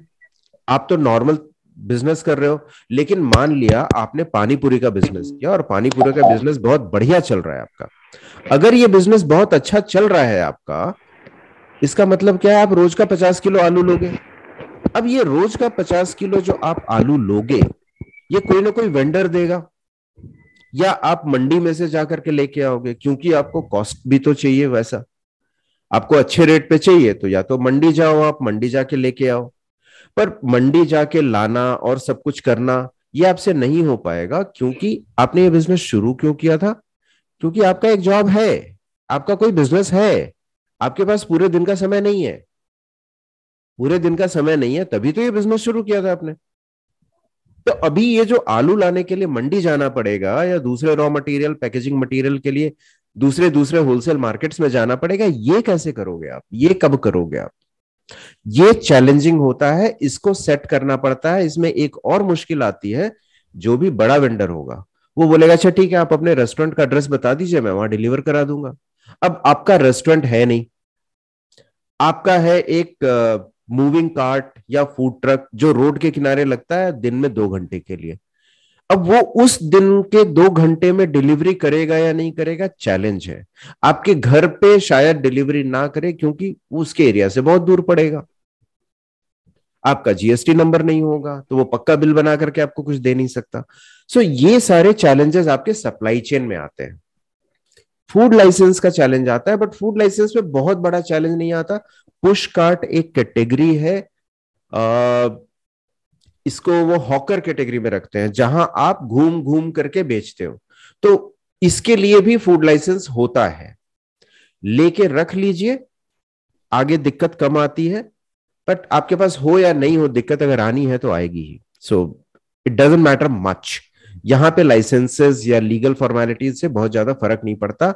आप तो नॉर्मल बिजनेस कर रहे हो लेकिन मान लिया आपने पानीपुरी का बिजनेस किया और पानीपुरी का बिजनेस बहुत बढ़िया चल रहा है आपका अगर ये बिजनेस बहुत अच्छा चल रहा है आपका इसका मतलब क्या है आप रोज का पचास किलो आलू लोगे अब ये रोज का पचास किलो जो आप आलू लोगे ये कोई ना कोई वेंडर देगा या आप मंडी में से जाकर के लेके आओगे क्योंकि आपको कॉस्ट भी तो चाहिए वैसा आपको अच्छे रेट पे चाहिए तो या तो मंडी जाओ आप मंडी जाके लेके आओ पर मंडी जाके लाना और सब कुछ करना ये आपसे नहीं हो पाएगा क्योंकि आपने ये बिजनेस शुरू क्यों किया था क्योंकि आपका एक जॉब है आपका कोई बिजनेस है आपके पास पूरे दिन का समय नहीं है पूरे दिन का समय नहीं है तभी तो ये बिजनेस शुरू किया था आपने तो अभी ये जो आलू लाने के लिए मंडी जाना पड़ेगा या दूसरे रॉ मटेरियल पैकेजिंग मटेरियल के लिए दूसरे दूसरे होलसेल मार्केट्स में जाना पड़ेगा ये कैसे करोगे आप ये कब करोगे आप ये चैलेंजिंग होता है इसको सेट करना पड़ता है इसमें एक और मुश्किल आती है जो भी बड़ा वेंडर होगा वो बोलेगा अच्छा ठीक है आप अपने रेस्टोरेंट का एड्रेस बता दीजिए मैं वहां डिलीवर करा दूंगा अब आपका रेस्टोरेंट है नहीं आपका है एक मूविंग कार्ट या फूड ट्रक जो रोड के किनारे लगता है दिन में दो घंटे के लिए अब वो उस दिन के दो घंटे में डिलीवरी करेगा या नहीं करेगा चैलेंज है आपके घर पे शायद डिलीवरी ना करे क्योंकि उसके एरिया से बहुत दूर पड़ेगा आपका जीएसटी नंबर नहीं होगा तो वो पक्का बिल बना करके आपको कुछ दे नहीं सकता सो ये सारे चैलेंजेस आपके सप्लाई चेन में आते हैं फूड लाइसेंस का चैलेंज आता है बट फूड लाइसेंस में बहुत बड़ा चैलेंज नहीं आता पुश कार्ट एक कैटेगरी है आ, इसको वो हॉकर कैटेगरी में रखते हैं जहां आप घूम घूम करके बेचते हो तो इसके लिए भी फूड लाइसेंस होता है लेके रख लीजिए आगे दिक्कत कम आती है बट आपके पास हो या नहीं हो दिक्कत अगर आनी है तो आएगी ही so it doesn't matter much यहाँ पे लाइसेंसेस या लीगल फॉर्मेलिटीज से बहुत ज्यादा फर्क नहीं पड़ता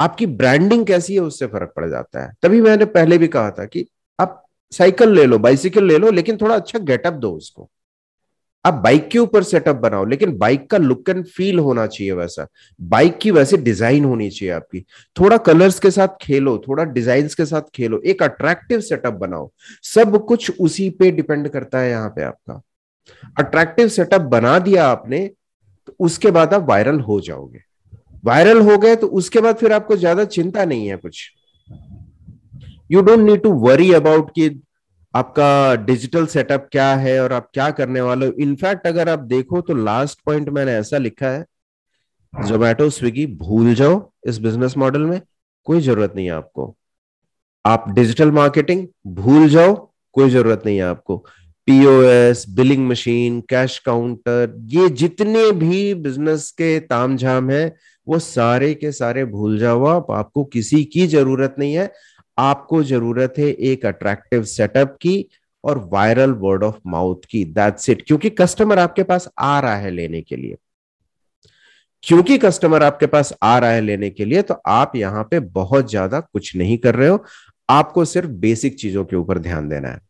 आपकी ब्रांडिंग कैसी है उससे फर्क पड़ जाता है तभी मैंने पहले भी कहा था कि आप साइकिल ले लो बाइसिकल ले लो लेकिन थोड़ा अच्छा गेटअप दो उसको आप बाइक के ऊपर सेटअप बनाओ लेकिन बाइक का लुक एंड फील होना चाहिए वैसा बाइक की वैसे डिजाइन होनी चाहिए आपकी थोड़ा कलर्स के साथ खेलो थोड़ा डिजाइन के साथ खेलो एक अट्रैक्टिव सेटअप बनाओ सब कुछ उसी पे डिपेंड करता है यहाँ पे आपका अट्रैक्टिव सेटअप बना दिया आपने उसके बाद आप वायरल हो जाओगे वायरल हो गए तो उसके बाद फिर आपको ज्यादा चिंता नहीं है कुछ you don't need to worry about कि आपका डिजिटल सेटअप क्या है और आप क्या करने वाले हो इनफैक्ट अगर आप देखो तो लास्ट पॉइंट मैंने ऐसा लिखा है जोमैटो स्विगी भूल जाओ इस बिजनेस मॉडल में कोई जरूरत नहीं है आपको आप डिजिटल मार्केटिंग भूल जाओ कोई जरूरत नहीं है आपको POS billing machine cash counter ये जितने भी बिजनेस के तामझाम हैं वो सारे के सारे भूल जाओ आप आपको किसी की जरूरत नहीं है आपको जरूरत है एक अट्रैक्टिव सेटअप की और वायरल वर्ड ऑफ माउथ की दैट्स इट क्योंकि कस्टमर आपके पास आ रहा है लेने के लिए क्योंकि कस्टमर आपके पास आ रहा है लेने के लिए तो आप यहां पे बहुत ज्यादा कुछ नहीं कर रहे हो आपको सिर्फ बेसिक चीजों के ऊपर ध्यान देना है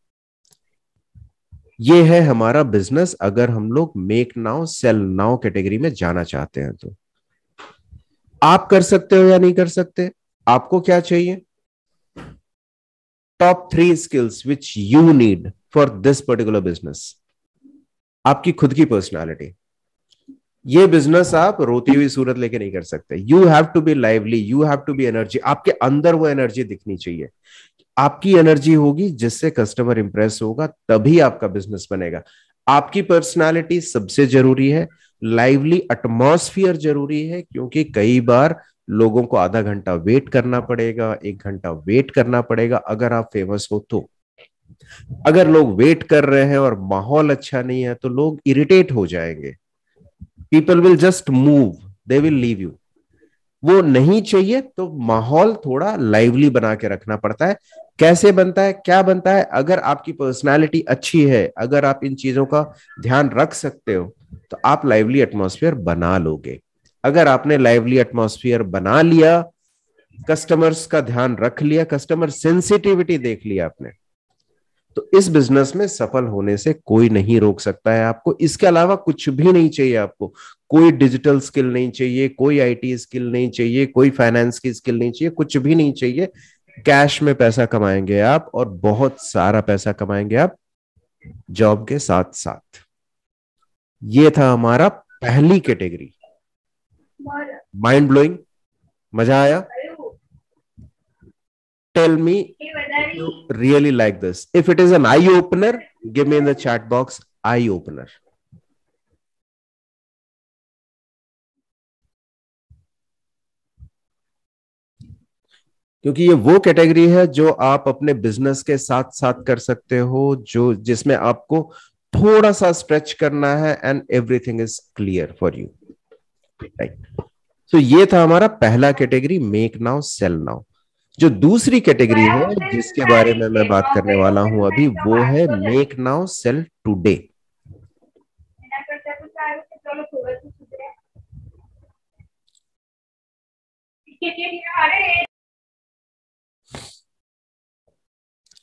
ये है हमारा बिजनेस अगर हम लोग make now sell now category में जाना चाहते हैं तो आप कर सकते हो या नहीं कर सकते आपको क्या चाहिए top three skills which you need for this particular business आपकी खुद की पर्सनालिटी ये बिजनेस आप रोती हुई सूरत लेके नहीं कर सकते you have to be lively you have to be energy आपके अंदर वो एनर्जी दिखनी चाहिए आपकी एनर्जी होगी जिससे कस्टमर इंप्रेस होगा तभी आपका बिजनेस बनेगा आपकी पर्सनालिटी सबसे जरूरी है लाइवली एटमोसफियर जरूरी है क्योंकि कई बार लोगों को आधा घंटा वेट करना पड़ेगा एक घंटा वेट करना पड़ेगा अगर आप फेमस हो तो अगर लोग वेट कर रहे हैं और माहौल अच्छा नहीं है तो लोग इरिटेट हो जाएंगे people will just move they will leave you वो नहीं चाहिए तो माहौल थोड़ा लाइवली बना के रखना पड़ता है कैसे बनता है क्या बनता है अगर आपकी पर्सनालिटी अच्छी है अगर आप इन चीजों का ध्यान रख सकते हो तो आप लाइवली एटमोसफियर बना लोगे अगर आपने लाइवली एटमोसफियर बना लिया कस्टमर्स का ध्यान रख लिया कस्टमर सेंसिटिविटी देख लिया आपने तो इस बिजनेस में सफल होने से कोई नहीं रोक सकता है आपको इसके अलावा कुछ भी नहीं चाहिए आपको कोई डिजिटल स्किल नहीं चाहिए कोई आईटी स्किल नहीं चाहिए कोई फाइनेंस की स्किल नहीं चाहिए कुछ भी नहीं चाहिए कैश में पैसा कमाएंगे आप और बहुत सारा पैसा कमाएंगे आप जॉब के साथ साथ ये था हमारा पहली कैटेगरी माइंड ब्लोइंग मजा आया tell me you really like this. If it is an eye opener, give me in the chat box eye opener. क्योंकि ये वो कैटेगरी है जो आप अपने बिजनेस के साथ साथ कर सकते हो जो जिसमें आपको थोड़ा सा स्ट्रेच करना है and everything is clear for you right so ये था हमारा पहला category make now sell now जो दूसरी कैटेगरी है जिसके बारे में मैं बात करने वाला हूं अभी वो है मेक नाउ सेल टूडे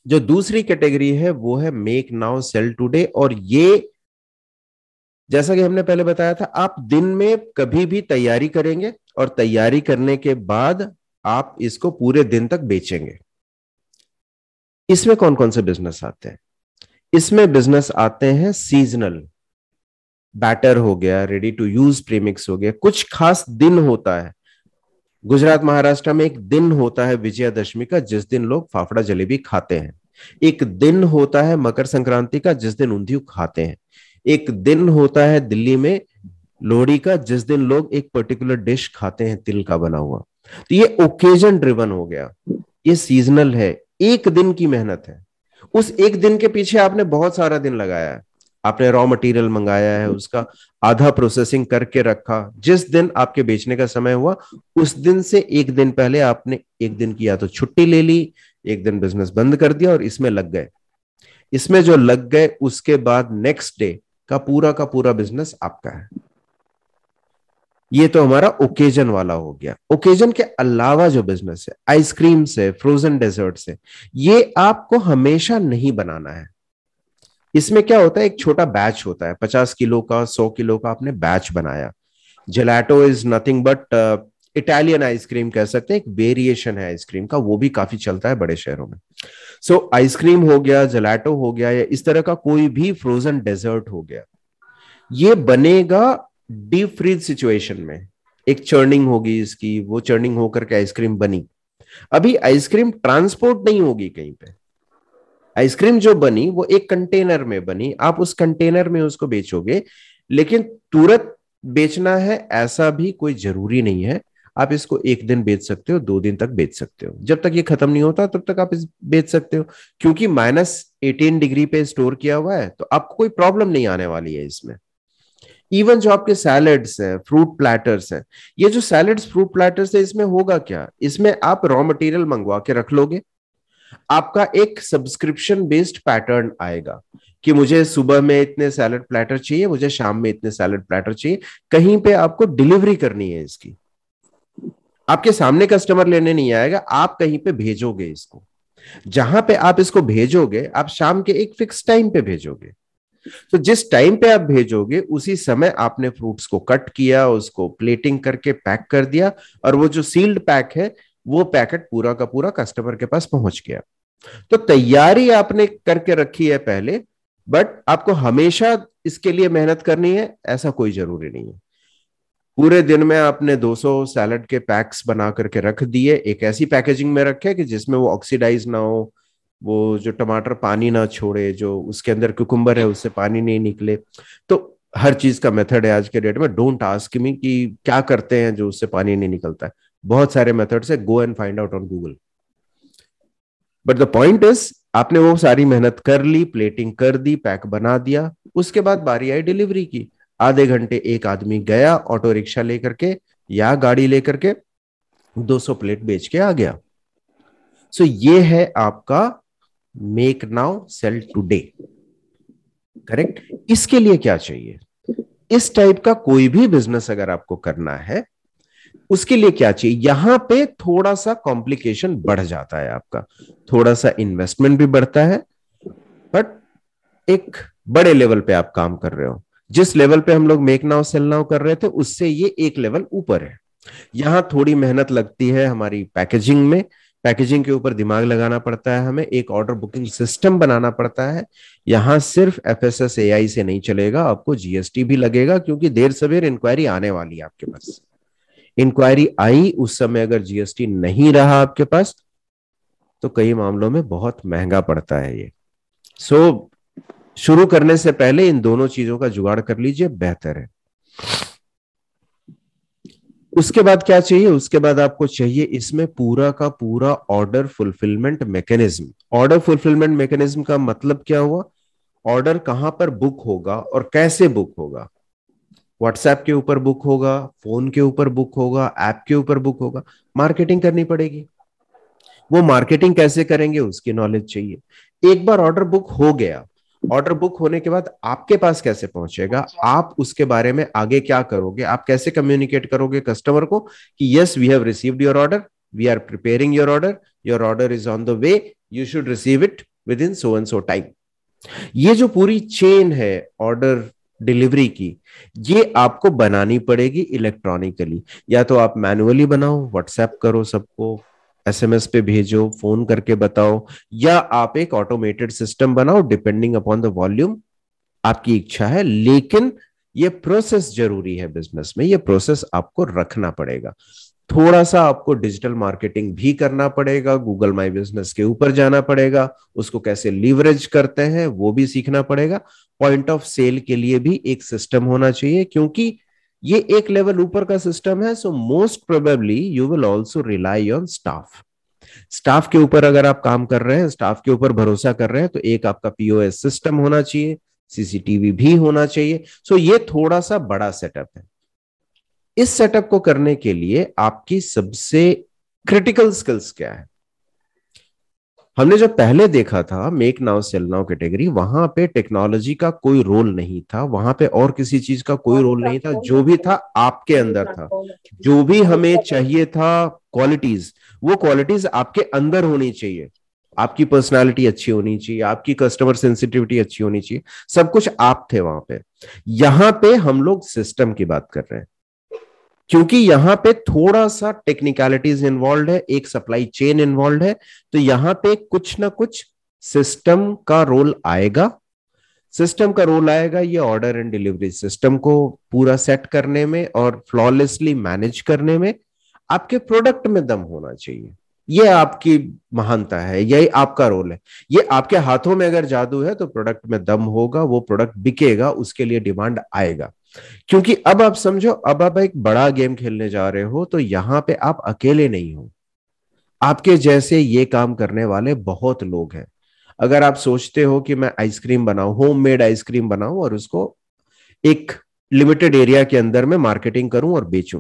जो दूसरी कैटेगरी है वो है मेक नाउ सेल टूडे और ये जैसा कि हमने पहले बताया था आप दिन में कभी भी तैयारी करेंगे और तैयारी करने के बाद आप इसको पूरे दिन तक बेचेंगे इसमें कौन कौन से बिजनेस आते हैं इसमें बिजनेस आते हैं सीजनल बैटर हो गया रेडी टू यूज प्रीमिक्स हो गया कुछ खास दिन होता है गुजरात महाराष्ट्र में एक दिन होता है विजयादशमी का जिस दिन लोग फाफड़ा जलेबी खाते हैं एक दिन होता है मकर संक्रांति का जिस दिन ऊंधियू खाते हैं एक दिन होता है दिल्ली में लोहड़ी का जिस दिन लोग एक पर्टिकुलर डिश खाते हैं तिल का बना हुआ तो ये ओकेजन ड्रिवन हो गया ये सीजनल है एक दिन की मेहनत है उस एक दिन के पीछे आपने बहुत सारा दिन लगाया है आपने रॉ मटेरियल मंगाया है उसका आधा प्रोसेसिंग करके रखा जिस दिन आपके बेचने का समय हुआ उस दिन से एक दिन पहले आपने एक दिन की या तो छुट्टी ले ली एक दिन बिजनेस बंद कर दिया और इसमें लग गए इसमें जो लग गए उसके बाद नेक्स्ट डे का पूरा का पूरा बिजनेस आपका है ये तो हमारा ओकेजन वाला हो गया ओकेजन के अलावा जो बिजनेस है आइसक्रीम से फ्रोजन डेजर्ट से ये आपको हमेशा नहीं बनाना है इसमें क्या होता है एक छोटा बैच होता है पचास किलो का सौ किलो का आपने बैच बनाया gelato is nothing but Italian ice cream कह सकते हैं एक वेरिएशन है आइसक्रीम का वो भी काफी चलता है बड़े शहरों में सो so, आइसक्रीम हो गया जेलैटो हो गया या इस तरह का कोई भी फ्रोजन डेजर्ट हो गया ये बनेगा डीप फ्रीज सिचुएशन में एक चर्निंग होगी इसकी वो चर्निंग होकर के आइसक्रीम बनी अभी आइसक्रीम ट्रांसपोर्ट नहीं होगी कहीं पे आइसक्रीम जो बनी वो एक कंटेनर में बनी आप उस कंटेनर में उसको बेचोगे लेकिन तुरंत बेचना है ऐसा भी कोई जरूरी नहीं है आप इसको एक दिन बेच सकते हो दो दिन तक बेच सकते हो जब तक ये खत्म नहीं होता तब तक आप इस बेच सकते हो क्योंकि माइनस एटीन डिग्री पे स्टोर किया हुआ है तो आपको कोई प्रॉब्लम नहीं आने वाली है इसमें इवन जो आपके सैलड्स हैं फ्रूट प्लेटर्स हैं ये जो सैलड्स फ्रूट प्लेटर्स है इसमें होगा क्या इसमें आप रॉ मटेरियल मंगवा के रख लोगे आपका एक सब्सक्रिप्शन बेस्ड पैटर्न आएगा कि मुझे सुबह में इतने सैलड प्लेटर चाहिए मुझे शाम में इतने सैलड प्लेटर चाहिए कहीं पे आपको डिलीवरी करनी है इसकी आपके सामने कस्टमर लेने नहीं आएगा आप कहीं पे भेजोगे इसको जहां पे आप इसको भेजोगे आप शाम के एक फिक्स टाइम पे भेजोगे तो जिस टाइम पे आप भेजोगे उसी समय आपने फ्रूट्स को कट किया उसको प्लेटिंग करके पैक कर दिया और वो जो सील्ड पैक है वो पैकेट पूरा का पूरा कस्टमर के पास पहुंच गया तो तैयारी आपने करके रखी है पहले बट आपको हमेशा इसके लिए मेहनत करनी है ऐसा कोई जरूरी नहीं है पूरे दिन में आपने 200 सैलड के पैक्स बना करके रख दिए एक ऐसी पैकेजिंग में रखे कि जिसमें वो ऑक्सीडाइज ना हो वो जो टमाटर पानी ना छोड़े जो उसके अंदर कुकुम्बर है उससे पानी नहीं निकले तो हर चीज का मेथड है आज के डेट में डोंट आस्क मी कि क्या करते हैं जो उससे पानी नहीं निकलता है बहुत सारे मेथड्स है go and find out on Google but the point is आपने वो सारी मेहनत कर ली प्लेटिंग कर दी पैक बना दिया उसके बाद बारी आई डिलीवरी की आधे घंटे एक आदमी गया ऑटो रिक्शा लेकर के या गाड़ी लेकर के 200 प्लेट बेच के आ गया सो so, ये है आपका make now sell today correct इसके लिए क्या चाहिए इस टाइप का कोई भी बिजनेस अगर आपको करना है उसके लिए क्या चाहिए यहां पे थोड़ा सा कॉम्प्लिकेशन बढ़ जाता है आपका थोड़ा सा इन्वेस्टमेंट भी बढ़ता है बट एक बड़े लेवल पे आप काम कर रहे हो जिस लेवल पे हम लोग मेक नाउ सेल नाउ कर रहे थे उससे ये एक लेवल ऊपर है यहां थोड़ी मेहनत लगती है हमारी पैकेजिंग में पैकेजिंग के ऊपर दिमाग लगाना पड़ता है हमें एक ऑर्डर बुकिंग सिस्टम बनाना पड़ता है यहाँ सिर्फ F S S A I से नहीं चलेगा आपको जीएसटी भी लगेगा क्योंकि देर सवेर इंक्वायरी आने वाली है आपके पास इंक्वायरी आई उस समय अगर जीएसटी नहीं रहा आपके पास तो कई मामलों में बहुत महंगा पड़ता है ये सो so, शुरू करने से पहले इन दोनों चीजों का जुगाड़ कर लीजिए बेहतर है उसके बाद क्या चाहिए उसके बाद आपको चाहिए इसमें पूरा का पूरा order fulfilment mechanism order fulfilment mechanism का मतलब क्या हुआ ऑर्डर कहां पर बुक होगा और कैसे बुक होगा व्हाट्सएप के ऊपर बुक होगा फोन के ऊपर बुक होगा ऐप के ऊपर बुक होगा मार्केटिंग करनी पड़ेगी वो मार्केटिंग कैसे करेंगे उसकी नॉलेज चाहिए एक बार ऑर्डर बुक हो गया ऑर्डर बुक होने के बाद आपके पास कैसे पहुंचेगा आप उसके बारे में आगे क्या करोगे आप कैसे कम्युनिकेट करोगे कस्टमर को कि yes we have received your order we are preparing your order your order is on the way you should receive it within so and so time ये जो पूरी चेन है ऑर्डर डिलीवरी की ये आपको बनानी पड़ेगी इलेक्ट्रॉनिकली या तो आप मैनुअली बनाओ व्हाट्सएप करो सबको एसएमएस पे भेजो फोन करके बताओ या आप एक ऑटोमेटेड सिस्टम बनाओ डिपेंडिंग अपॉन द वॉल्यूम आपकी इच्छा है लेकिन ये प्रोसेस जरूरी है बिजनेस में ये प्रोसेस आपको रखना पड़ेगा थोड़ा सा आपको डिजिटल मार्केटिंग भी करना पड़ेगा गूगल माई बिजनेस के ऊपर जाना पड़ेगा उसको कैसे लीवरेज करते हैं वो भी सीखना पड़ेगा पॉइंट ऑफ सेल के लिए भी एक सिस्टम होना चाहिए क्योंकि ये एक लेवल ऊपर का सिस्टम है so most probably you will also rely on staff staff के ऊपर अगर आप काम कर रहे हैं स्टाफ के ऊपर भरोसा कर रहे हैं तो एक आपका पीओएस सिस्टम होना चाहिए सीसीटीवी भी होना चाहिए सो ये थोड़ा सा बड़ा सेटअप है इस सेटअप को करने के लिए आपकी सबसे क्रिटिकल स्किल्स क्या है हमने जो पहले देखा था make now sell now category वहां पे टेक्नोलॉजी का कोई रोल नहीं था वहां पे और किसी चीज का कोई रोल नहीं था जो भी था आपके अंदर था जो भी हमें चाहिए था क्वालिटीज वो क्वालिटीज आपके अंदर होनी चाहिए आपकी पर्सनालिटी अच्छी होनी चाहिए आपकी कस्टमर सेंसिटिविटी अच्छी होनी चाहिए सब कुछ आप थे वहां पे यहां पे हम लोग सिस्टम की बात कर रहे हैं क्योंकि यहां पे थोड़ा सा टेक्निकलिटीज इन्वॉल्व है एक सप्लाई चेन इन्वॉल्व है तो यहां पे कुछ ना कुछ सिस्टम का रोल आएगा सिस्टम का रोल आएगा ये ऑर्डर एंड डिलीवरी सिस्टम को पूरा सेट करने में और फ्लॉलेसली मैनेज करने में आपके प्रोडक्ट में दम होना चाहिए ये आपकी महानता है यही आपका रोल है ये आपके हाथों में अगर जादू है तो प्रोडक्ट में दम होगा वो प्रोडक्ट बिकेगा उसके लिए डिमांड आएगा क्योंकि अब आप समझो अब आप एक बड़ा गेम खेलने जा रहे हो तो यहां पे आप अकेले नहीं हो आपके जैसे ये काम करने वाले बहुत लोग हैं अगर आप सोचते हो कि मैं आइसक्रीम बनाऊ होम मेड आइसक्रीम बनाऊ और उसको एक लिमिटेड एरिया के अंदर में मार्केटिंग करूं और बेचूं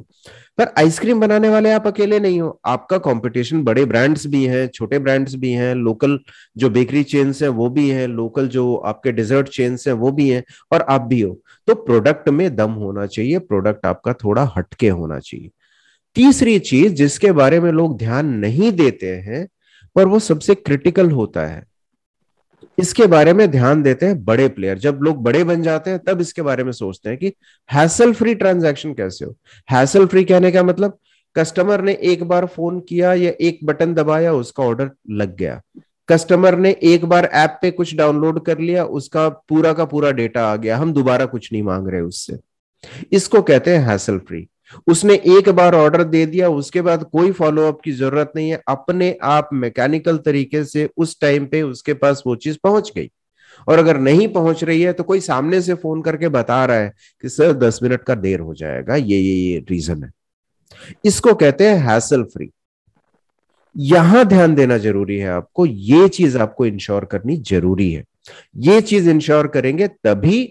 पर आइसक्रीम बनाने वाले आप अकेले नहीं हो आपका कंपटीशन बड़े ब्रांड्स भी हैं छोटे ब्रांड्स भी हैं लोकल जो बेकरी चेन्स हैं वो भी हैं लोकल जो आपके डिजर्ट चेन्स हैं वो भी हैं और आप भी हो तो प्रोडक्ट में दम होना चाहिए प्रोडक्ट आपका थोड़ा हटके होना चाहिए तीसरी चीज जिसके बारे में लोग ध्यान नहीं देते हैं पर वो सबसे क्रिटिकल होता है इसके बारे में ध्यान देते हैं बड़े प्लेयर जब लोग बड़े बन जाते हैं तब इसके बारे में सोचते हैं कि हैसल फ्री ट्रांजैक्शन कैसे हो हैसल फ्री कहने का मतलब कस्टमर ने एक बार फोन किया या एक बटन दबाया उसका ऑर्डर लग गया कस्टमर ने एक बार ऐप पे कुछ डाउनलोड कर लिया उसका पूरा का पूरा डेटा आ गया हम दोबारा कुछ नहीं मांग रहे उससे इसको कहते हैं हैसल फ्री उसने एक बार ऑर्डर दे दिया उसके बाद कोई फॉलोअप की जरूरत नहीं है अपने आप मैकेनिकल तरीके से उस टाइम पे उसके पास वो चीज पहुंच गई और अगर नहीं पहुंच रही है तो कोई सामने से फोन करके बता रहा है कि सर दस मिनट का देर हो जाएगा ये ये ये रीजन है इसको कहते हैं हैसल फ्री यहां ध्यान देना जरूरी है आपको ये चीज आपको इंश्योर करनी जरूरी है ये चीज इंश्योर करेंगे तभी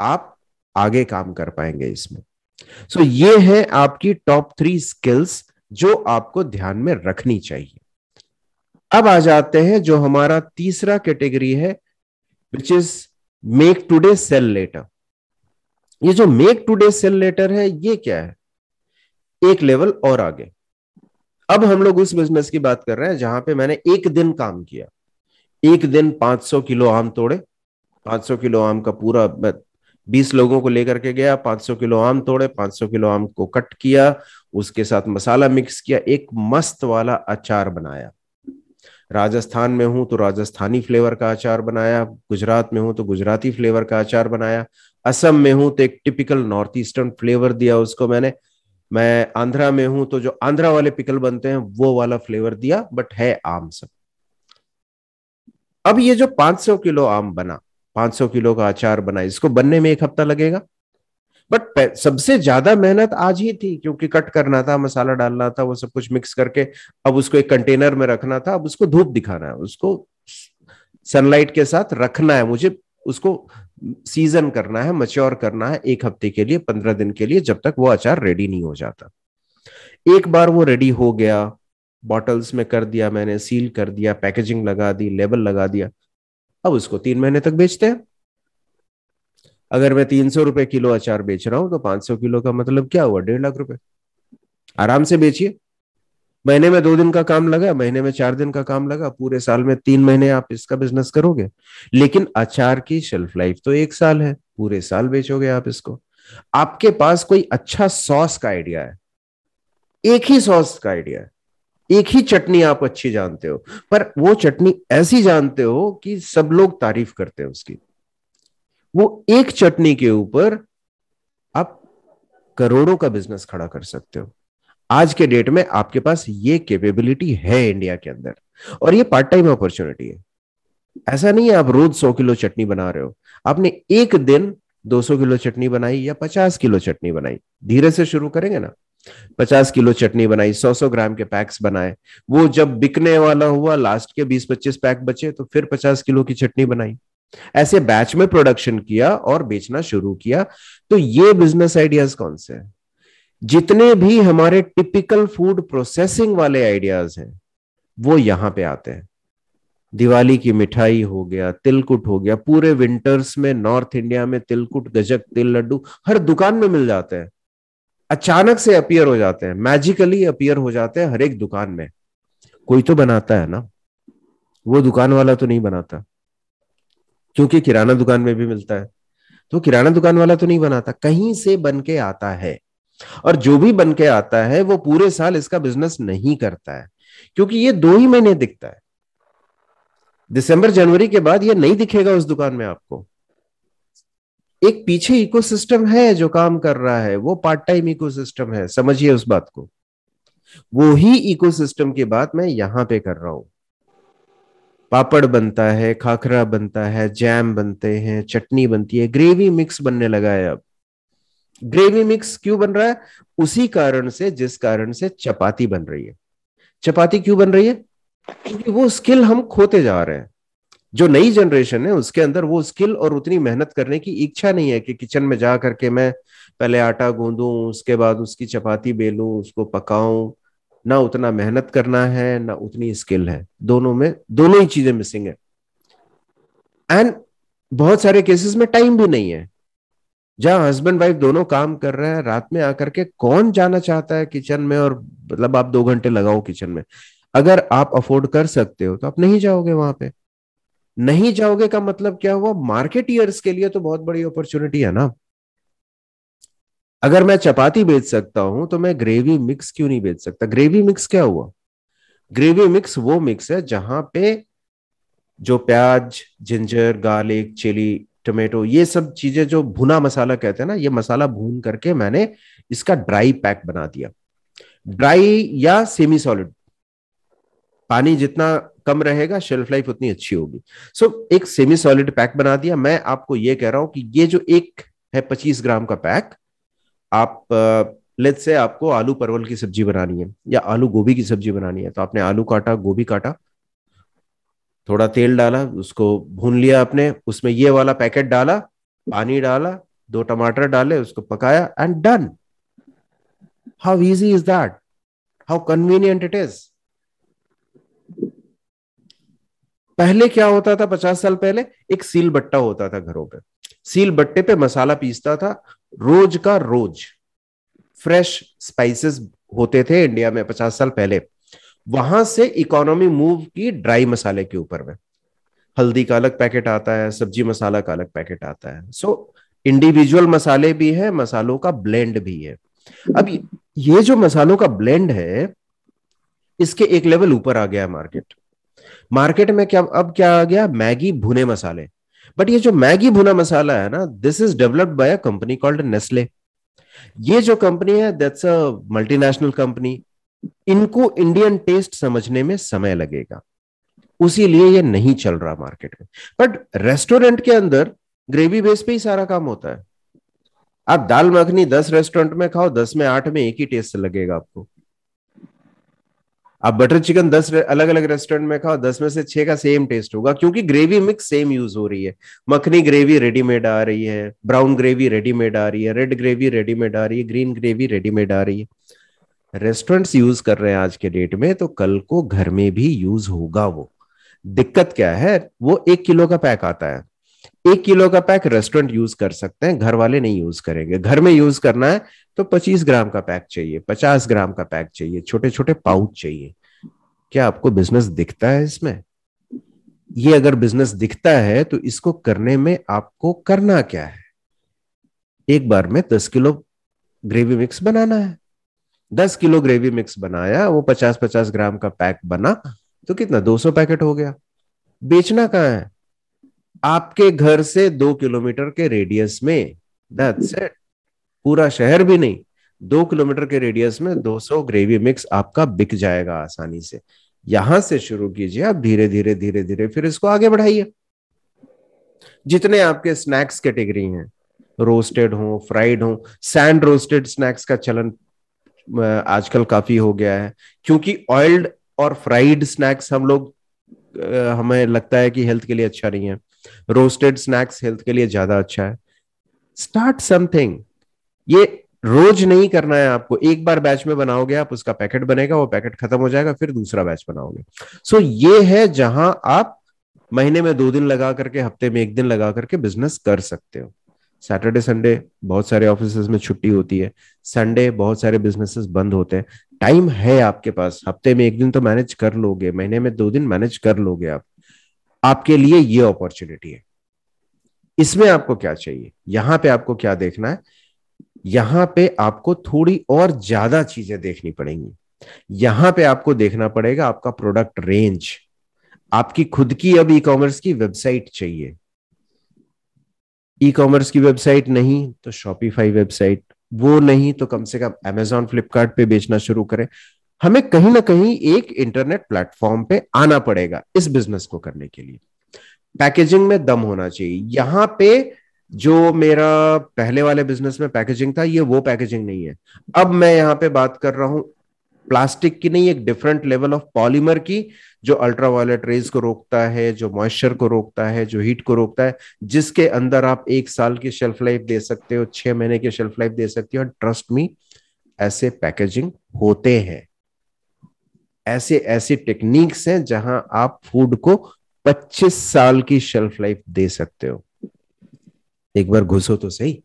आप आगे काम कर पाएंगे इसमें सो so, ये है आपकी टॉप थ्री स्किल्स जो आपको ध्यान में रखनी चाहिए अब आ जाते हैं जो हमारा तीसरा कैटेगरी है which is make today sell later ये जो मेक टूडे सेल लेटर है ये क्या है एक लेवल और आगे अब हम लोग उस बिजनेस की बात कर रहे हैं जहां पे मैंने एक दिन काम किया एक दिन 500 किलो आम तोड़े 500 किलो आम का पूरा बीस लोगों को लेकर के गया 500 किलो आम तोड़े 500 किलो आम को कट किया उसके साथ मसाला मिक्स किया एक मस्त वाला अचार बनाया राजस्थान में हूं तो राजस्थानी फ्लेवर का अचार बनाया गुजरात में हूं तो गुजराती फ्लेवर का अचार बनाया असम में हूं तो एक टिपिकल नॉर्थ ईस्टर्न फ्लेवर दिया उसको मैंने मैं आंध्रा में हूं तो जो आंध्रा वाले पिकल बनते हैं वो वाला फ्लेवर दिया बट है आम सब अब ये जो 500 किलो आम बना 500 किलो का अचार बना इसको बनने में एक हफ्ता लगेगा बट सबसे ज्यादा मेहनत आज ही थी क्योंकि कट करना था मसाला डालना था वो सब कुछ मिक्स करके अब उसको एक कंटेनर में रखना था अब उसको धूप दिखाना है उसको सनलाइट के साथ रखना है मुझे उसको सीजन करना है मच्योर करना है एक हफ्ते के लिए पंद्रह दिन के लिए जब तक वो अचार रेडी नहीं हो जाता एक बार वो रेडी हो गया बॉटल्स में कर दिया मैंने सील कर दिया पैकेजिंग लगा दी लेबल लगा दिया अब उसको तीन महीने तक बेचते हैं अगर मैं तीन सौ रुपए किलो अचार बेच रहा हूं तो पांच सौ किलो का मतलब क्या हुआ डेढ़ लाख रुपए आराम से बेचिए महीने में दो दिन का काम लगा महीने में चार दिन का काम लगा पूरे साल में तीन महीने आप इसका बिजनेस करोगे लेकिन अचार की शेल्फ लाइफ तो एक साल है पूरे साल बेचोगे आप इसको आपके पास कोई अच्छा सॉस का आइडिया है एक ही सॉस का आइडिया है एक ही चटनी आप अच्छी जानते हो पर वो चटनी ऐसी जानते हो कि सब लोग तारीफ करते हैं उसकी वो एक चटनी के ऊपर आप करोड़ों का बिजनेस खड़ा कर सकते हो आज के डेट में आपके पास ये कैपेबिलिटी है इंडिया के अंदर और ये पार्ट टाइम अपॉर्चुनिटी है ऐसा नहीं है आप रोज सौ किलो चटनी बना रहे हो आपने एक दिन 200 किलो चटनी बनाई या 50 किलो चटनी बनाई धीरे से शुरू करेंगे ना 50 किलो चटनी बनाई 100-100 ग्राम के पैक्स बनाए वो जब बिकने वाला हुआ लास्ट के 20-25 पैक बचे तो फिर 50 किलो की चटनी बनाई ऐसे बैच में प्रोडक्शन किया और बेचना शुरू किया तो ये बिजनेस आइडियाज कौन से हैं जितने भी हमारे टिपिकल फूड प्रोसेसिंग वाले आइडियाज हैं वो यहां पे आते हैं दिवाली की मिठाई हो गया तिलकुट हो गया पूरे विंटर्स में नॉर्थ इंडिया में तिलकुट गजक तिल लड्डू हर दुकान में मिल जाते हैं अचानक से अपियर हो जाते हैं मैजिकली अपियर हो जाते हैं हर एक दुकान में कोई तो बनाता है ना वो दुकान वाला तो नहीं बनाता क्योंकि किराना दुकान में भी मिलता है तो किराना दुकान वाला तो नहीं बनाता कहीं से बन के आता है और जो भी बन के आता है वो पूरे साल इसका बिजनेस नहीं करता है क्योंकि ये दो ही महीने दिखता है दिसंबर जनवरी के बाद ये नहीं दिखेगा उस दुकान में आपको एक पीछे इकोसिस्टम है जो काम कर रहा है वो पार्ट टाइम इकोसिस्टम है समझिए उस बात को वो ही इकोसिस्टम की बात मैं यहां पे कर रहा हूं पापड़ बनता है खाखरा बनता है जैम बनते हैं चटनी बनती है ग्रेवी मिक्स बनने लगा है अब ग्रेवी मिक्स क्यों बन रहा है उसी कारण से जिस कारण से चपाती बन रही है चपाती क्यों बन रही है क्योंकि वो स्किल हम खोते जा रहे हैं जो नई जनरेशन है उसके अंदर वो स्किल और उतनी मेहनत करने की इच्छा नहीं है कि किचन में जा करके मैं पहले आटा गूंदू उसके बाद उसकी चपाती बेलू उसको पकाऊं ना उतना मेहनत करना है ना उतनी स्किल है दोनों में दोनों ही चीजें मिसिंग है एंड बहुत सारे केसेस में टाइम भी नहीं है जहां हस्बैंड वाइफ दोनों काम कर रहे हैं रात में आकर के कौन जाना चाहता है किचन में और मतलब आप दो घंटे लगाओ किचन में अगर आप अफोर्ड कर सकते हो तो आप नहीं जाओगे वहां पे नहीं जाओगे का मतलब क्या हुआ मार्केट ईयर्स के लिए तो बहुत बड़ी अपॉर्चुनिटी है ना अगर मैं चपाती बेच सकता हूं तो मैं ग्रेवी मिक्स क्यों नहीं बेच सकता ग्रेवी मिक्स क्या हुआ ग्रेवी मिक्स वो मिक्स है जहां पे जो प्याज जिंजर गार्लिक चिली टोमेटो ये सब चीजें जो भुना मसाला कहते हैं ना ये मसाला भून करके मैंने इसका ड्राई पैक बना दिया ड्राई या सेमी सॉलिड पानी जितना कम रहेगा शेल्फ लाइफ उतनी अच्छी होगी सो so, एक सेमी सॉलिड पैक बना दिया मैं आपको ये कह रहा हूं कि ये जो एक है पच्चीस ग्राम का पैक आप लेट से आपको आलू परवल की सब्जी बनानी है या आलू गोभी की सब्जी बनानी है तो आपने आलू काटा गोभी काटा थोड़ा तेल डाला उसको भून लिया आपने उसमें ये वाला पैकेट डाला पानी डाला दो टमाटर डाले उसको पकाया and done how easy is that how convenient it is पहले क्या होता था पचास साल पहले एक सील बट्टा होता था घरों पे सील बट्टे पे मसाला पीसता था रोज का रोज फ्रेश स्पाइसेस होते थे इंडिया में पचास साल पहले वहां से इकोनॉमी मूव की ड्राई मसाले के ऊपर में हल्दी का अलग पैकेट आता है सब्जी मसाला का अलग पैकेट आता है सो इंडिविजुअल मसाले भी है मसालों का ब्लेंड भी है अब ये जो मसालों का ब्लेंड है इसके एक लेवल ऊपर आ गया है मार्केट मार्केट में क्या अब क्या आ गया मैगी भुने मसाले बट ये जो मैगी भुना मसाला है ना this is developed by a company called Nestle ये जो कंपनी है दैट्स अ मल्टीनेशनल कंपनी इनको इंडियन टेस्ट समझने में समय लगेगा उसी लिए ये नहीं चल रहा मार्केट में बट रेस्टोरेंट के अंदर ग्रेवी बेस पे ही सारा काम होता है आप दाल मखनी दस रेस्टोरेंट में खाओ दस में आठ में एक ही टेस्ट लगेगा आपको आप बटर चिकन दस अलग अलग रेस्टोरेंट में खाओ दस में से छह का सेम टेस्ट होगा क्योंकि ग्रेवी मिक्स सेम यूज हो रही है मखनी ग्रेवी रेडीमेड आ रही है ब्राउन ग्रेवी रेडीमेड आ रही है रेड ग्रेवी रेडीमेड आ रही है ग्रीन ग्रेवी रेडीमेड आ रही है रेस्टोरेंट्स यूज कर रहे हैं आज के डेट में तो कल को घर में भी यूज होगा वो दिक्कत क्या है वो एक किलो का पैक आता है एक किलो का पैक रेस्टोरेंट यूज कर सकते हैं घर वाले नहीं यूज करेंगे घर में यूज करना है तो 25 ग्राम का पैक चाहिए 50 ग्राम का पैक चाहिए छोटे छोटे पाउच चाहिए क्या आपको बिजनेस दिखता है इसमें ये अगर बिजनेस दिखता है तो इसको करने में आपको करना क्या है एक बार में दस किलो ग्रेवी मिक्स बनाना है दस किलो ग्रेवी मिक्स बनाया वो पचास पचास ग्राम का पैक बना तो कितना दो सौ पैकेट हो गया बेचना कहाँ है आपके घर से दो किलोमीटर के रेडियस में दैट्स इट पूरा शहर भी नहीं दो किलोमीटर के रेडियस में दो सौ ग्रेवी मिक्स आपका बिक जाएगा आसानी से यहां से शुरू कीजिए आप धीरे धीरे धीरे धीरे फिर इसको आगे बढ़ाइए जितने आपके स्नैक्स कैटेगरी हैं रोस्टेड हो फ्राइड हो सैंड रोस्टेड स्नैक्स का चलन आजकल काफी हो गया है क्योंकि ऑयल्ड और फ्राइड स्नैक्स हम लोग हमें लगता है कि हेल्थ के लिए अच्छा नहीं है रोस्टेड स्नैक्स हेल्थ के लिए ज्यादा अच्छा है स्टार्ट समथिंग ये रोज नहीं करना है आपको एक बार बैच में बनाओगे आप उसका पैकेट बनेगा वो पैकेट खत्म हो जाएगा फिर दूसरा बैच बनाओगे सो so, ये है जहां आप महीने में दो दिन लगा करके हफ्ते में एक दिन लगा करके बिजनेस कर सकते हो सैटरडे संडे बहुत सारे ऑफिस में छुट्टी होती है संडे बहुत सारे बिजनेसेस बंद होते हैं टाइम है आपके पास हफ्ते में एक दिन तो मैनेज कर लोगे महीने में दो दिन मैनेज कर लोगे आप आपके लिए ये अपॉर्चुनिटी है इसमें आपको क्या चाहिए यहां पे आपको क्या देखना है यहां पे आपको थोड़ी और ज्यादा चीजें देखनी पड़ेंगी यहां पे आपको देखना पड़ेगा आपका प्रोडक्ट रेंज आपकी खुद की अब ई कॉमर्स की वेबसाइट चाहिए ई कॉमर्स की वेबसाइट नहीं तो शॉपिफाई वेबसाइट वो नहीं तो कम से कम एमेजॉन फ्लिपकार्ट बेचना शुरू करें हमें कहीं ना कहीं एक इंटरनेट प्लेटफॉर्म पे आना पड़ेगा इस बिजनेस को करने के लिए पैकेजिंग में दम होना चाहिए यहां पे जो मेरा पहले वाले बिजनेस में पैकेजिंग था ये वो पैकेजिंग नहीं है अब मैं यहां पे बात कर रहा हूं प्लास्टिक की नहीं एक डिफरेंट लेवल ऑफ पॉलीमर की जो अल्ट्रावायलेट रेज को रोकता है जो मॉइस्चर को रोकता है जो हीट को रोकता है जिसके अंदर आप एक साल की शेल्फ लाइफ दे सकते हो छह महीने की शेल्फ लाइफ दे सकते हो ट्रस्ट मी ऐसे पैकेजिंग होते हैं ऐसे ऐसे टेक्निक्स हैं जहां आप फूड को 25 साल की शेल्फ लाइफ दे सकते हो एक बार घुसो तो सही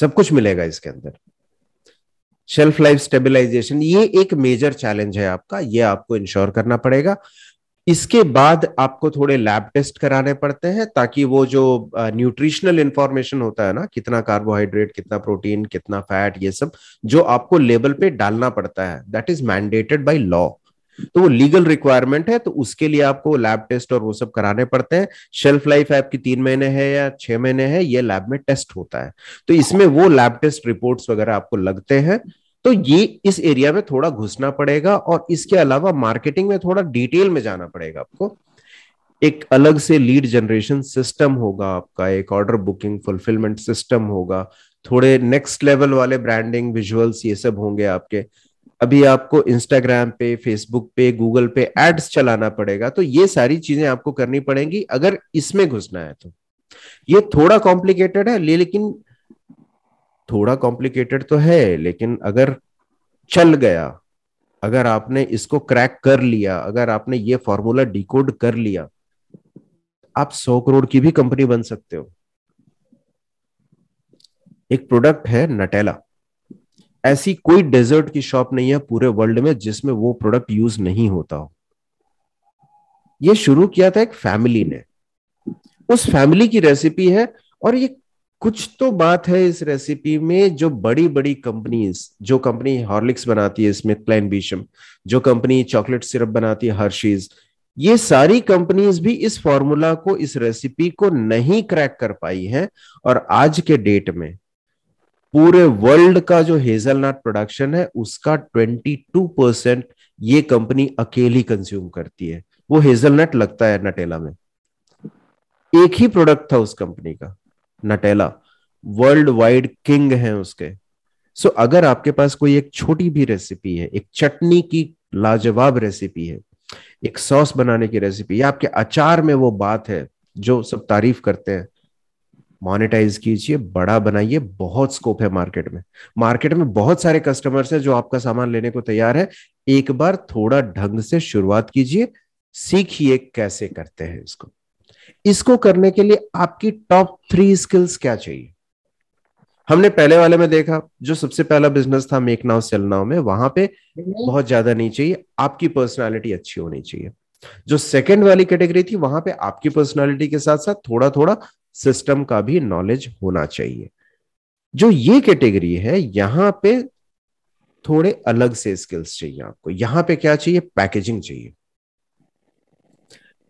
सब कुछ मिलेगा इसके अंदर शेल्फ लाइफ स्टेबिलाईजेशन ये एक मेजर चैलेंज है आपका ये आपको इंश्योर करना पड़ेगा इसके बाद आपको थोड़े लैब टेस्ट कराने पड़ते हैं ताकि वो जो न्यूट्रिशनल इंफॉर्मेशन होता है ना कितना कार्बोहाइड्रेट कितना प्रोटीन कितना फैट ये सब जो आपको लेबल पे डालना पड़ता है that is mandated by law तो वो लीगल रिक्वायरमेंट है तो उसके लिए आपको लैब टेस्ट और वो सब कराने पड़ते हैं शेल्फ लाइफ की तीन महीने है या छह महीने है ये लैब में टेस्ट होता है तो इसमें वो लैब टेस्ट रिपोर्ट वगैरह आपको लगते हैं तो ये इस एरिया में थोड़ा घुसना पड़ेगा और इसके अलावा मार्केटिंग में थोड़ा डिटेल में जाना पड़ेगा आपको एक अलग से लीड जनरेशन सिस्टम होगा आपका एक ऑर्डर बुकिंग फुलफिलमेंट सिस्टम होगा थोड़े नेक्स्ट लेवल वाले ब्रांडिंग विजुअल्स ये सब होंगे आपके अभी आपको इंस्टाग्राम पे फेसबुक पे गूगल पे एड्स चलाना पड़ेगा तो ये सारी चीजें आपको करनी पड़ेंगी अगर इसमें घुसना है तो ये थोड़ा कॉम्प्लिकेटेड है लेकिन थोड़ा कॉम्प्लिकेटेड तो है लेकिन अगर चल गया अगर आपने इसको क्रैक कर लिया अगर आपने ये फॉर्मूला डिकोड कर लिया आप सौ करोड़ की भी कंपनी बन सकते हो एक प्रोडक्ट है नटेला ऐसी कोई डेजर्ट की शॉप नहीं है पूरे वर्ल्ड में जिसमें वो प्रोडक्ट यूज नहीं होता हो ये शुरू किया था एक फैमिली ने उस फैमिली की रेसिपी है और ये कुछ तो बात है इस रेसिपी में जो बड़ी बड़ी कंपनीज जो कंपनी हॉर्लिक्स बनाती है स्मिथ क्लाइन बीशम जो कंपनी चॉकलेट सिरप बनाती है हर्शीज ये सारी कंपनीज भी इस फॉर्मूला को इस रेसिपी को नहीं क्रैक कर पाई है और आज के डेट में पूरे वर्ल्ड का जो हेजलनट प्रोडक्शन है उसका 22 परसेंट ये कंपनी अकेली कंज्यूम करती है वो हेजलनट लगता है नटेला में एक ही प्रोडक्ट था उस कंपनी का नटेला वर्ल्ड वाइड किंग है उसके सो so, अगर आपके पास कोई एक छोटी भी रेसिपी है एक चटनी की लाजवाब रेसिपी है एक सॉस बनाने की रेसिपी या आपके अचार में वो बात है जो सब तारीफ करते हैं मोनेटाइज कीजिए बड़ा बनाइए बहुत स्कोप है मार्केट में मार्केट में बहुत सारे कस्टमर्स हैं जो आपका सामान लेने को तैयार है एक बार थोड़ा ढंग से शुरुआत कीजिए सीखिए कैसे करते हैं इसको इसको करने के लिए आपकी टॉप थ्री स्किल्स क्या चाहिए हमने पहले वाले में देखा जो सबसे पहला बिजनेस था मेक नाउ सेल नाउ में वहां पे बहुत ज्यादा नहीं चाहिए आपकी पर्सनालिटी अच्छी होनी चाहिए जो सेकंड वाली कैटेगरी थी वहां पे आपकी पर्सनालिटी के साथ साथ थोड़ा थोड़ा सिस्टम का भी नॉलेज होना चाहिए जो ये कैटेगरी है यहाँ पे थोड़े अलग से स्किल्स चाहिए आपको यहाँ पे क्या चाहिए पैकेजिंग चाहिए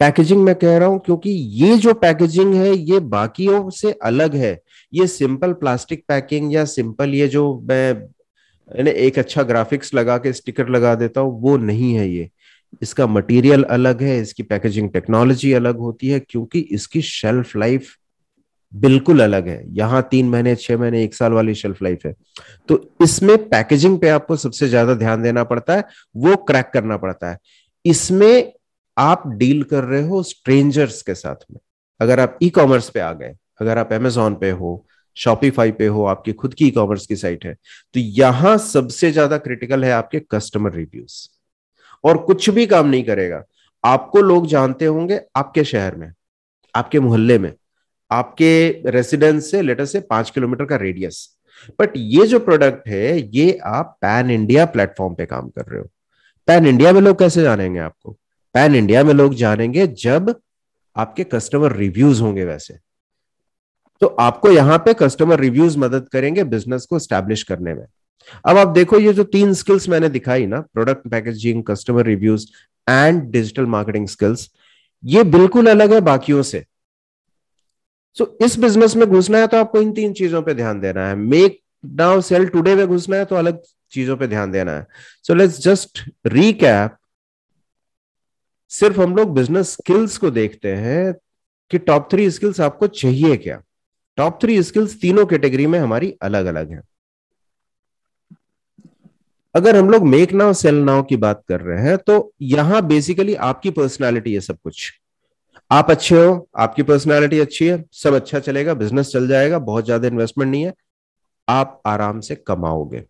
पैकेजिंग मैं कह रहा हूं क्योंकि ये जो पैकेजिंग है ये बाकियों से अलग है ये सिंपल प्लास्टिक पैकिंग या सिंपल ये जो मैं एक अच्छा ग्राफिक्स लगा के स्टिकर लगा देता हूं वो नहीं है ये इसका मटेरियल अलग है इसकी पैकेजिंग टेक्नोलॉजी अलग होती है क्योंकि इसकी शेल्फ लाइफ बिल्कुल अलग है यहाँ तीन महीने छह महीने एक साल वाली शेल्फ लाइफ है तो इसमें पैकेजिंग पे आपको सबसे ज्यादा ध्यान देना पड़ता है वो क्रैक करना पड़ता है इसमें आप डील कर रहे हो स्ट्रेंजर्स के साथ में अगर आप ई कॉमर्स पे आ गए अगर आप एमेजोन पे हो शॉपिफाई पे हो आपकी खुद की ई कॉमर्स की साइट है तो यहां सबसे ज्यादा क्रिटिकल है आपके कस्टमर रिव्यूज और कुछ भी काम नहीं करेगा आपको लोग जानते होंगे आपके शहर में आपके मोहल्ले में आपके रेसिडेंस से लेटर से पांच किलोमीटर का रेडियस बट ये जो प्रोडक्ट है ये आप पैन इंडिया प्लेटफॉर्म पे काम कर रहे हो पैन इंडिया में लोग कैसे जानेंगे आपको पैन इंडिया में लोग जानेंगे जब आपके कस्टमर रिव्यूज होंगे वैसे तो आपको यहां पे कस्टमर रिव्यूज मदद करेंगे बिजनेस को स्टैब्लिश करने में अब आप देखो ये जो तीन स्किल्स मैंने दिखाई ना product packaging customer reviews and digital marketing skills ये बिल्कुल अलग है बाकियों से सो so, इस बिजनेस में घुसना है तो आपको इन तीन चीजों पे ध्यान देना है मेक नाउ सेल टुडे में घुसना है तो अलग चीजों पे ध्यान देना है सो लेट्स जस्ट रीकैप सिर्फ हम लोग बिजनेस स्किल्स को देखते हैं कि टॉप थ्री स्किल्स आपको चाहिए क्या टॉप थ्री स्किल्स तीनों कैटेगरी में हमारी अलग अलग है अगर हम लोग मेक नाउ सेल नाउ की बात कर रहे हैं तो यहां बेसिकली आपकी पर्सनालिटी है सब कुछ आप अच्छे हो आपकी पर्सनैलिटी अच्छी है सब अच्छा चलेगा बिजनेस चल जाएगा बहुत ज्यादा इन्वेस्टमेंट नहीं है आप आराम से कमाओगे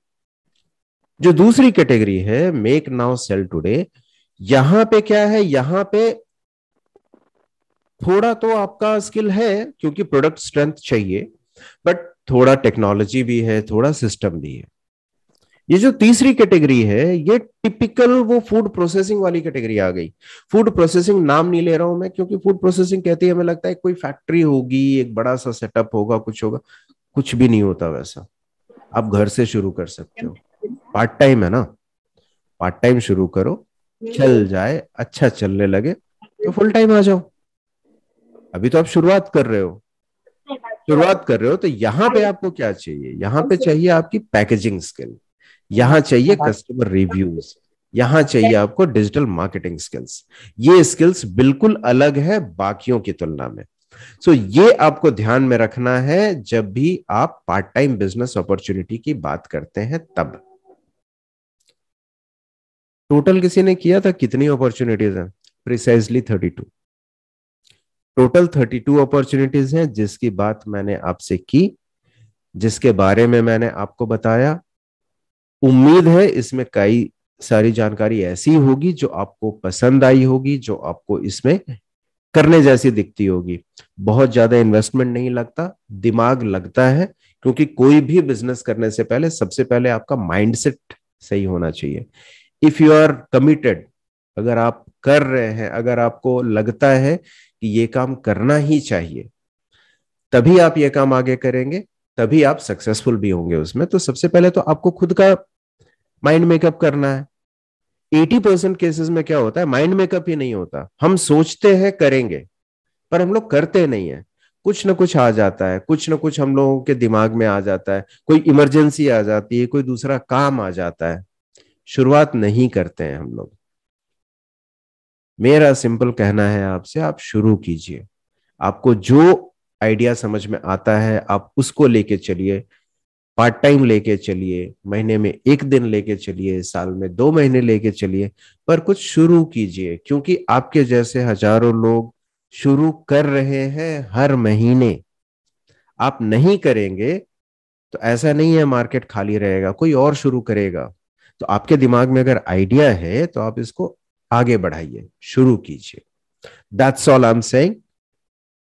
जो दूसरी कैटेगरी है मेक नाउ सेल टूडे यहां पे क्या है यहां पे थोड़ा तो आपका स्किल है क्योंकि प्रोडक्ट स्ट्रेंथ चाहिए बट थोड़ा टेक्नोलॉजी भी है थोड़ा सिस्टम भी है ये जो तीसरी कैटेगरी है ये टिपिकल वो फूड प्रोसेसिंग वाली कैटेगरी आ गई फूड प्रोसेसिंग नाम नहीं ले रहा हूं मैं क्योंकि फूड प्रोसेसिंग कहती है हमें लगता है कोई फैक्ट्री होगी एक बड़ा सा सेटअप होगा कुछ होगा कुछ भी नहीं होता वैसा आप घर से शुरू कर सकते हो पार्ट टाइम है ना पार्ट टाइम शुरू करो चल जाए अच्छा चलने लगे तो फुल टाइम आ जाओ अभी तो आप शुरुआत कर रहे हो शुरुआत कर रहे हो तो यहाँ पे आपको क्या चाहिए यहाँ पे चाहिए आपकी पैकेजिंग स्किल यहां चाहिए कस्टमर रिव्यूज यहां चाहिए आपको डिजिटल मार्केटिंग स्किल्स ये स्किल्स बिल्कुल अलग है बाकियों की तुलना में सो so, ये आपको ध्यान में रखना है जब भी आप पार्ट टाइम बिजनेस अपॉर्चुनिटी की बात करते हैं तब टोटल किसी ने किया था कितनी अपॉर्चुनिटीज हैं precisely thirty two total thirty two opportunities हैं जिसकी बात मैंने आपसे की जिसके बारे में मैंने आपको बताया उम्मीद है इसमें कई सारी जानकारी ऐसी होगी जो आपको पसंद आई होगी जो आपको इसमें करने जैसी दिखती होगी बहुत ज्यादा इन्वेस्टमेंट नहीं लगता दिमाग लगता है क्योंकि कोई भी बिजनेस करने से पहले सबसे पहले आपका माइंडसेट सही होना चाहिए इफ यू आर कमिटेड अगर आप कर रहे हैं अगर आपको लगता है कि ये काम करना ही चाहिए तभी आप ये काम आगे करेंगे तभी आप सक्सेसफुल भी होंगे उसमें तो सबसे पहले तो आपको खुद का माइंड मेकअप करना है एटी परसेंट केसेस में क्या होता है माइंड मेकअप ही नहीं होता हम सोचते हैं करेंगे पर हम लोग करते नहीं है कुछ ना कुछ आ जाता है कुछ ना कुछ हम लोगों के दिमाग में आ जाता है कोई इमरजेंसी आ जाती है कोई दूसरा काम आ जाता है शुरुआत नहीं करते हैं हम लोग मेरा सिंपल कहना है आपसे आप शुरू कीजिए आपको जो आइडिया समझ में आता है आप उसको लेके चलिए पार्ट टाइम लेके चलिए महीने में एक दिन लेके चलिए साल में दो महीने लेके चलिए पर कुछ शुरू कीजिए क्योंकि आपके जैसे हजारों लोग शुरू कर रहे हैं हर महीने आप नहीं करेंगे तो ऐसा नहीं है मार्केट खाली रहेगा कोई और शुरू करेगा तो आपके दिमाग में अगर आइडिया है तो आप इसको आगे बढ़ाइए शुरू कीजिए that's all I am saying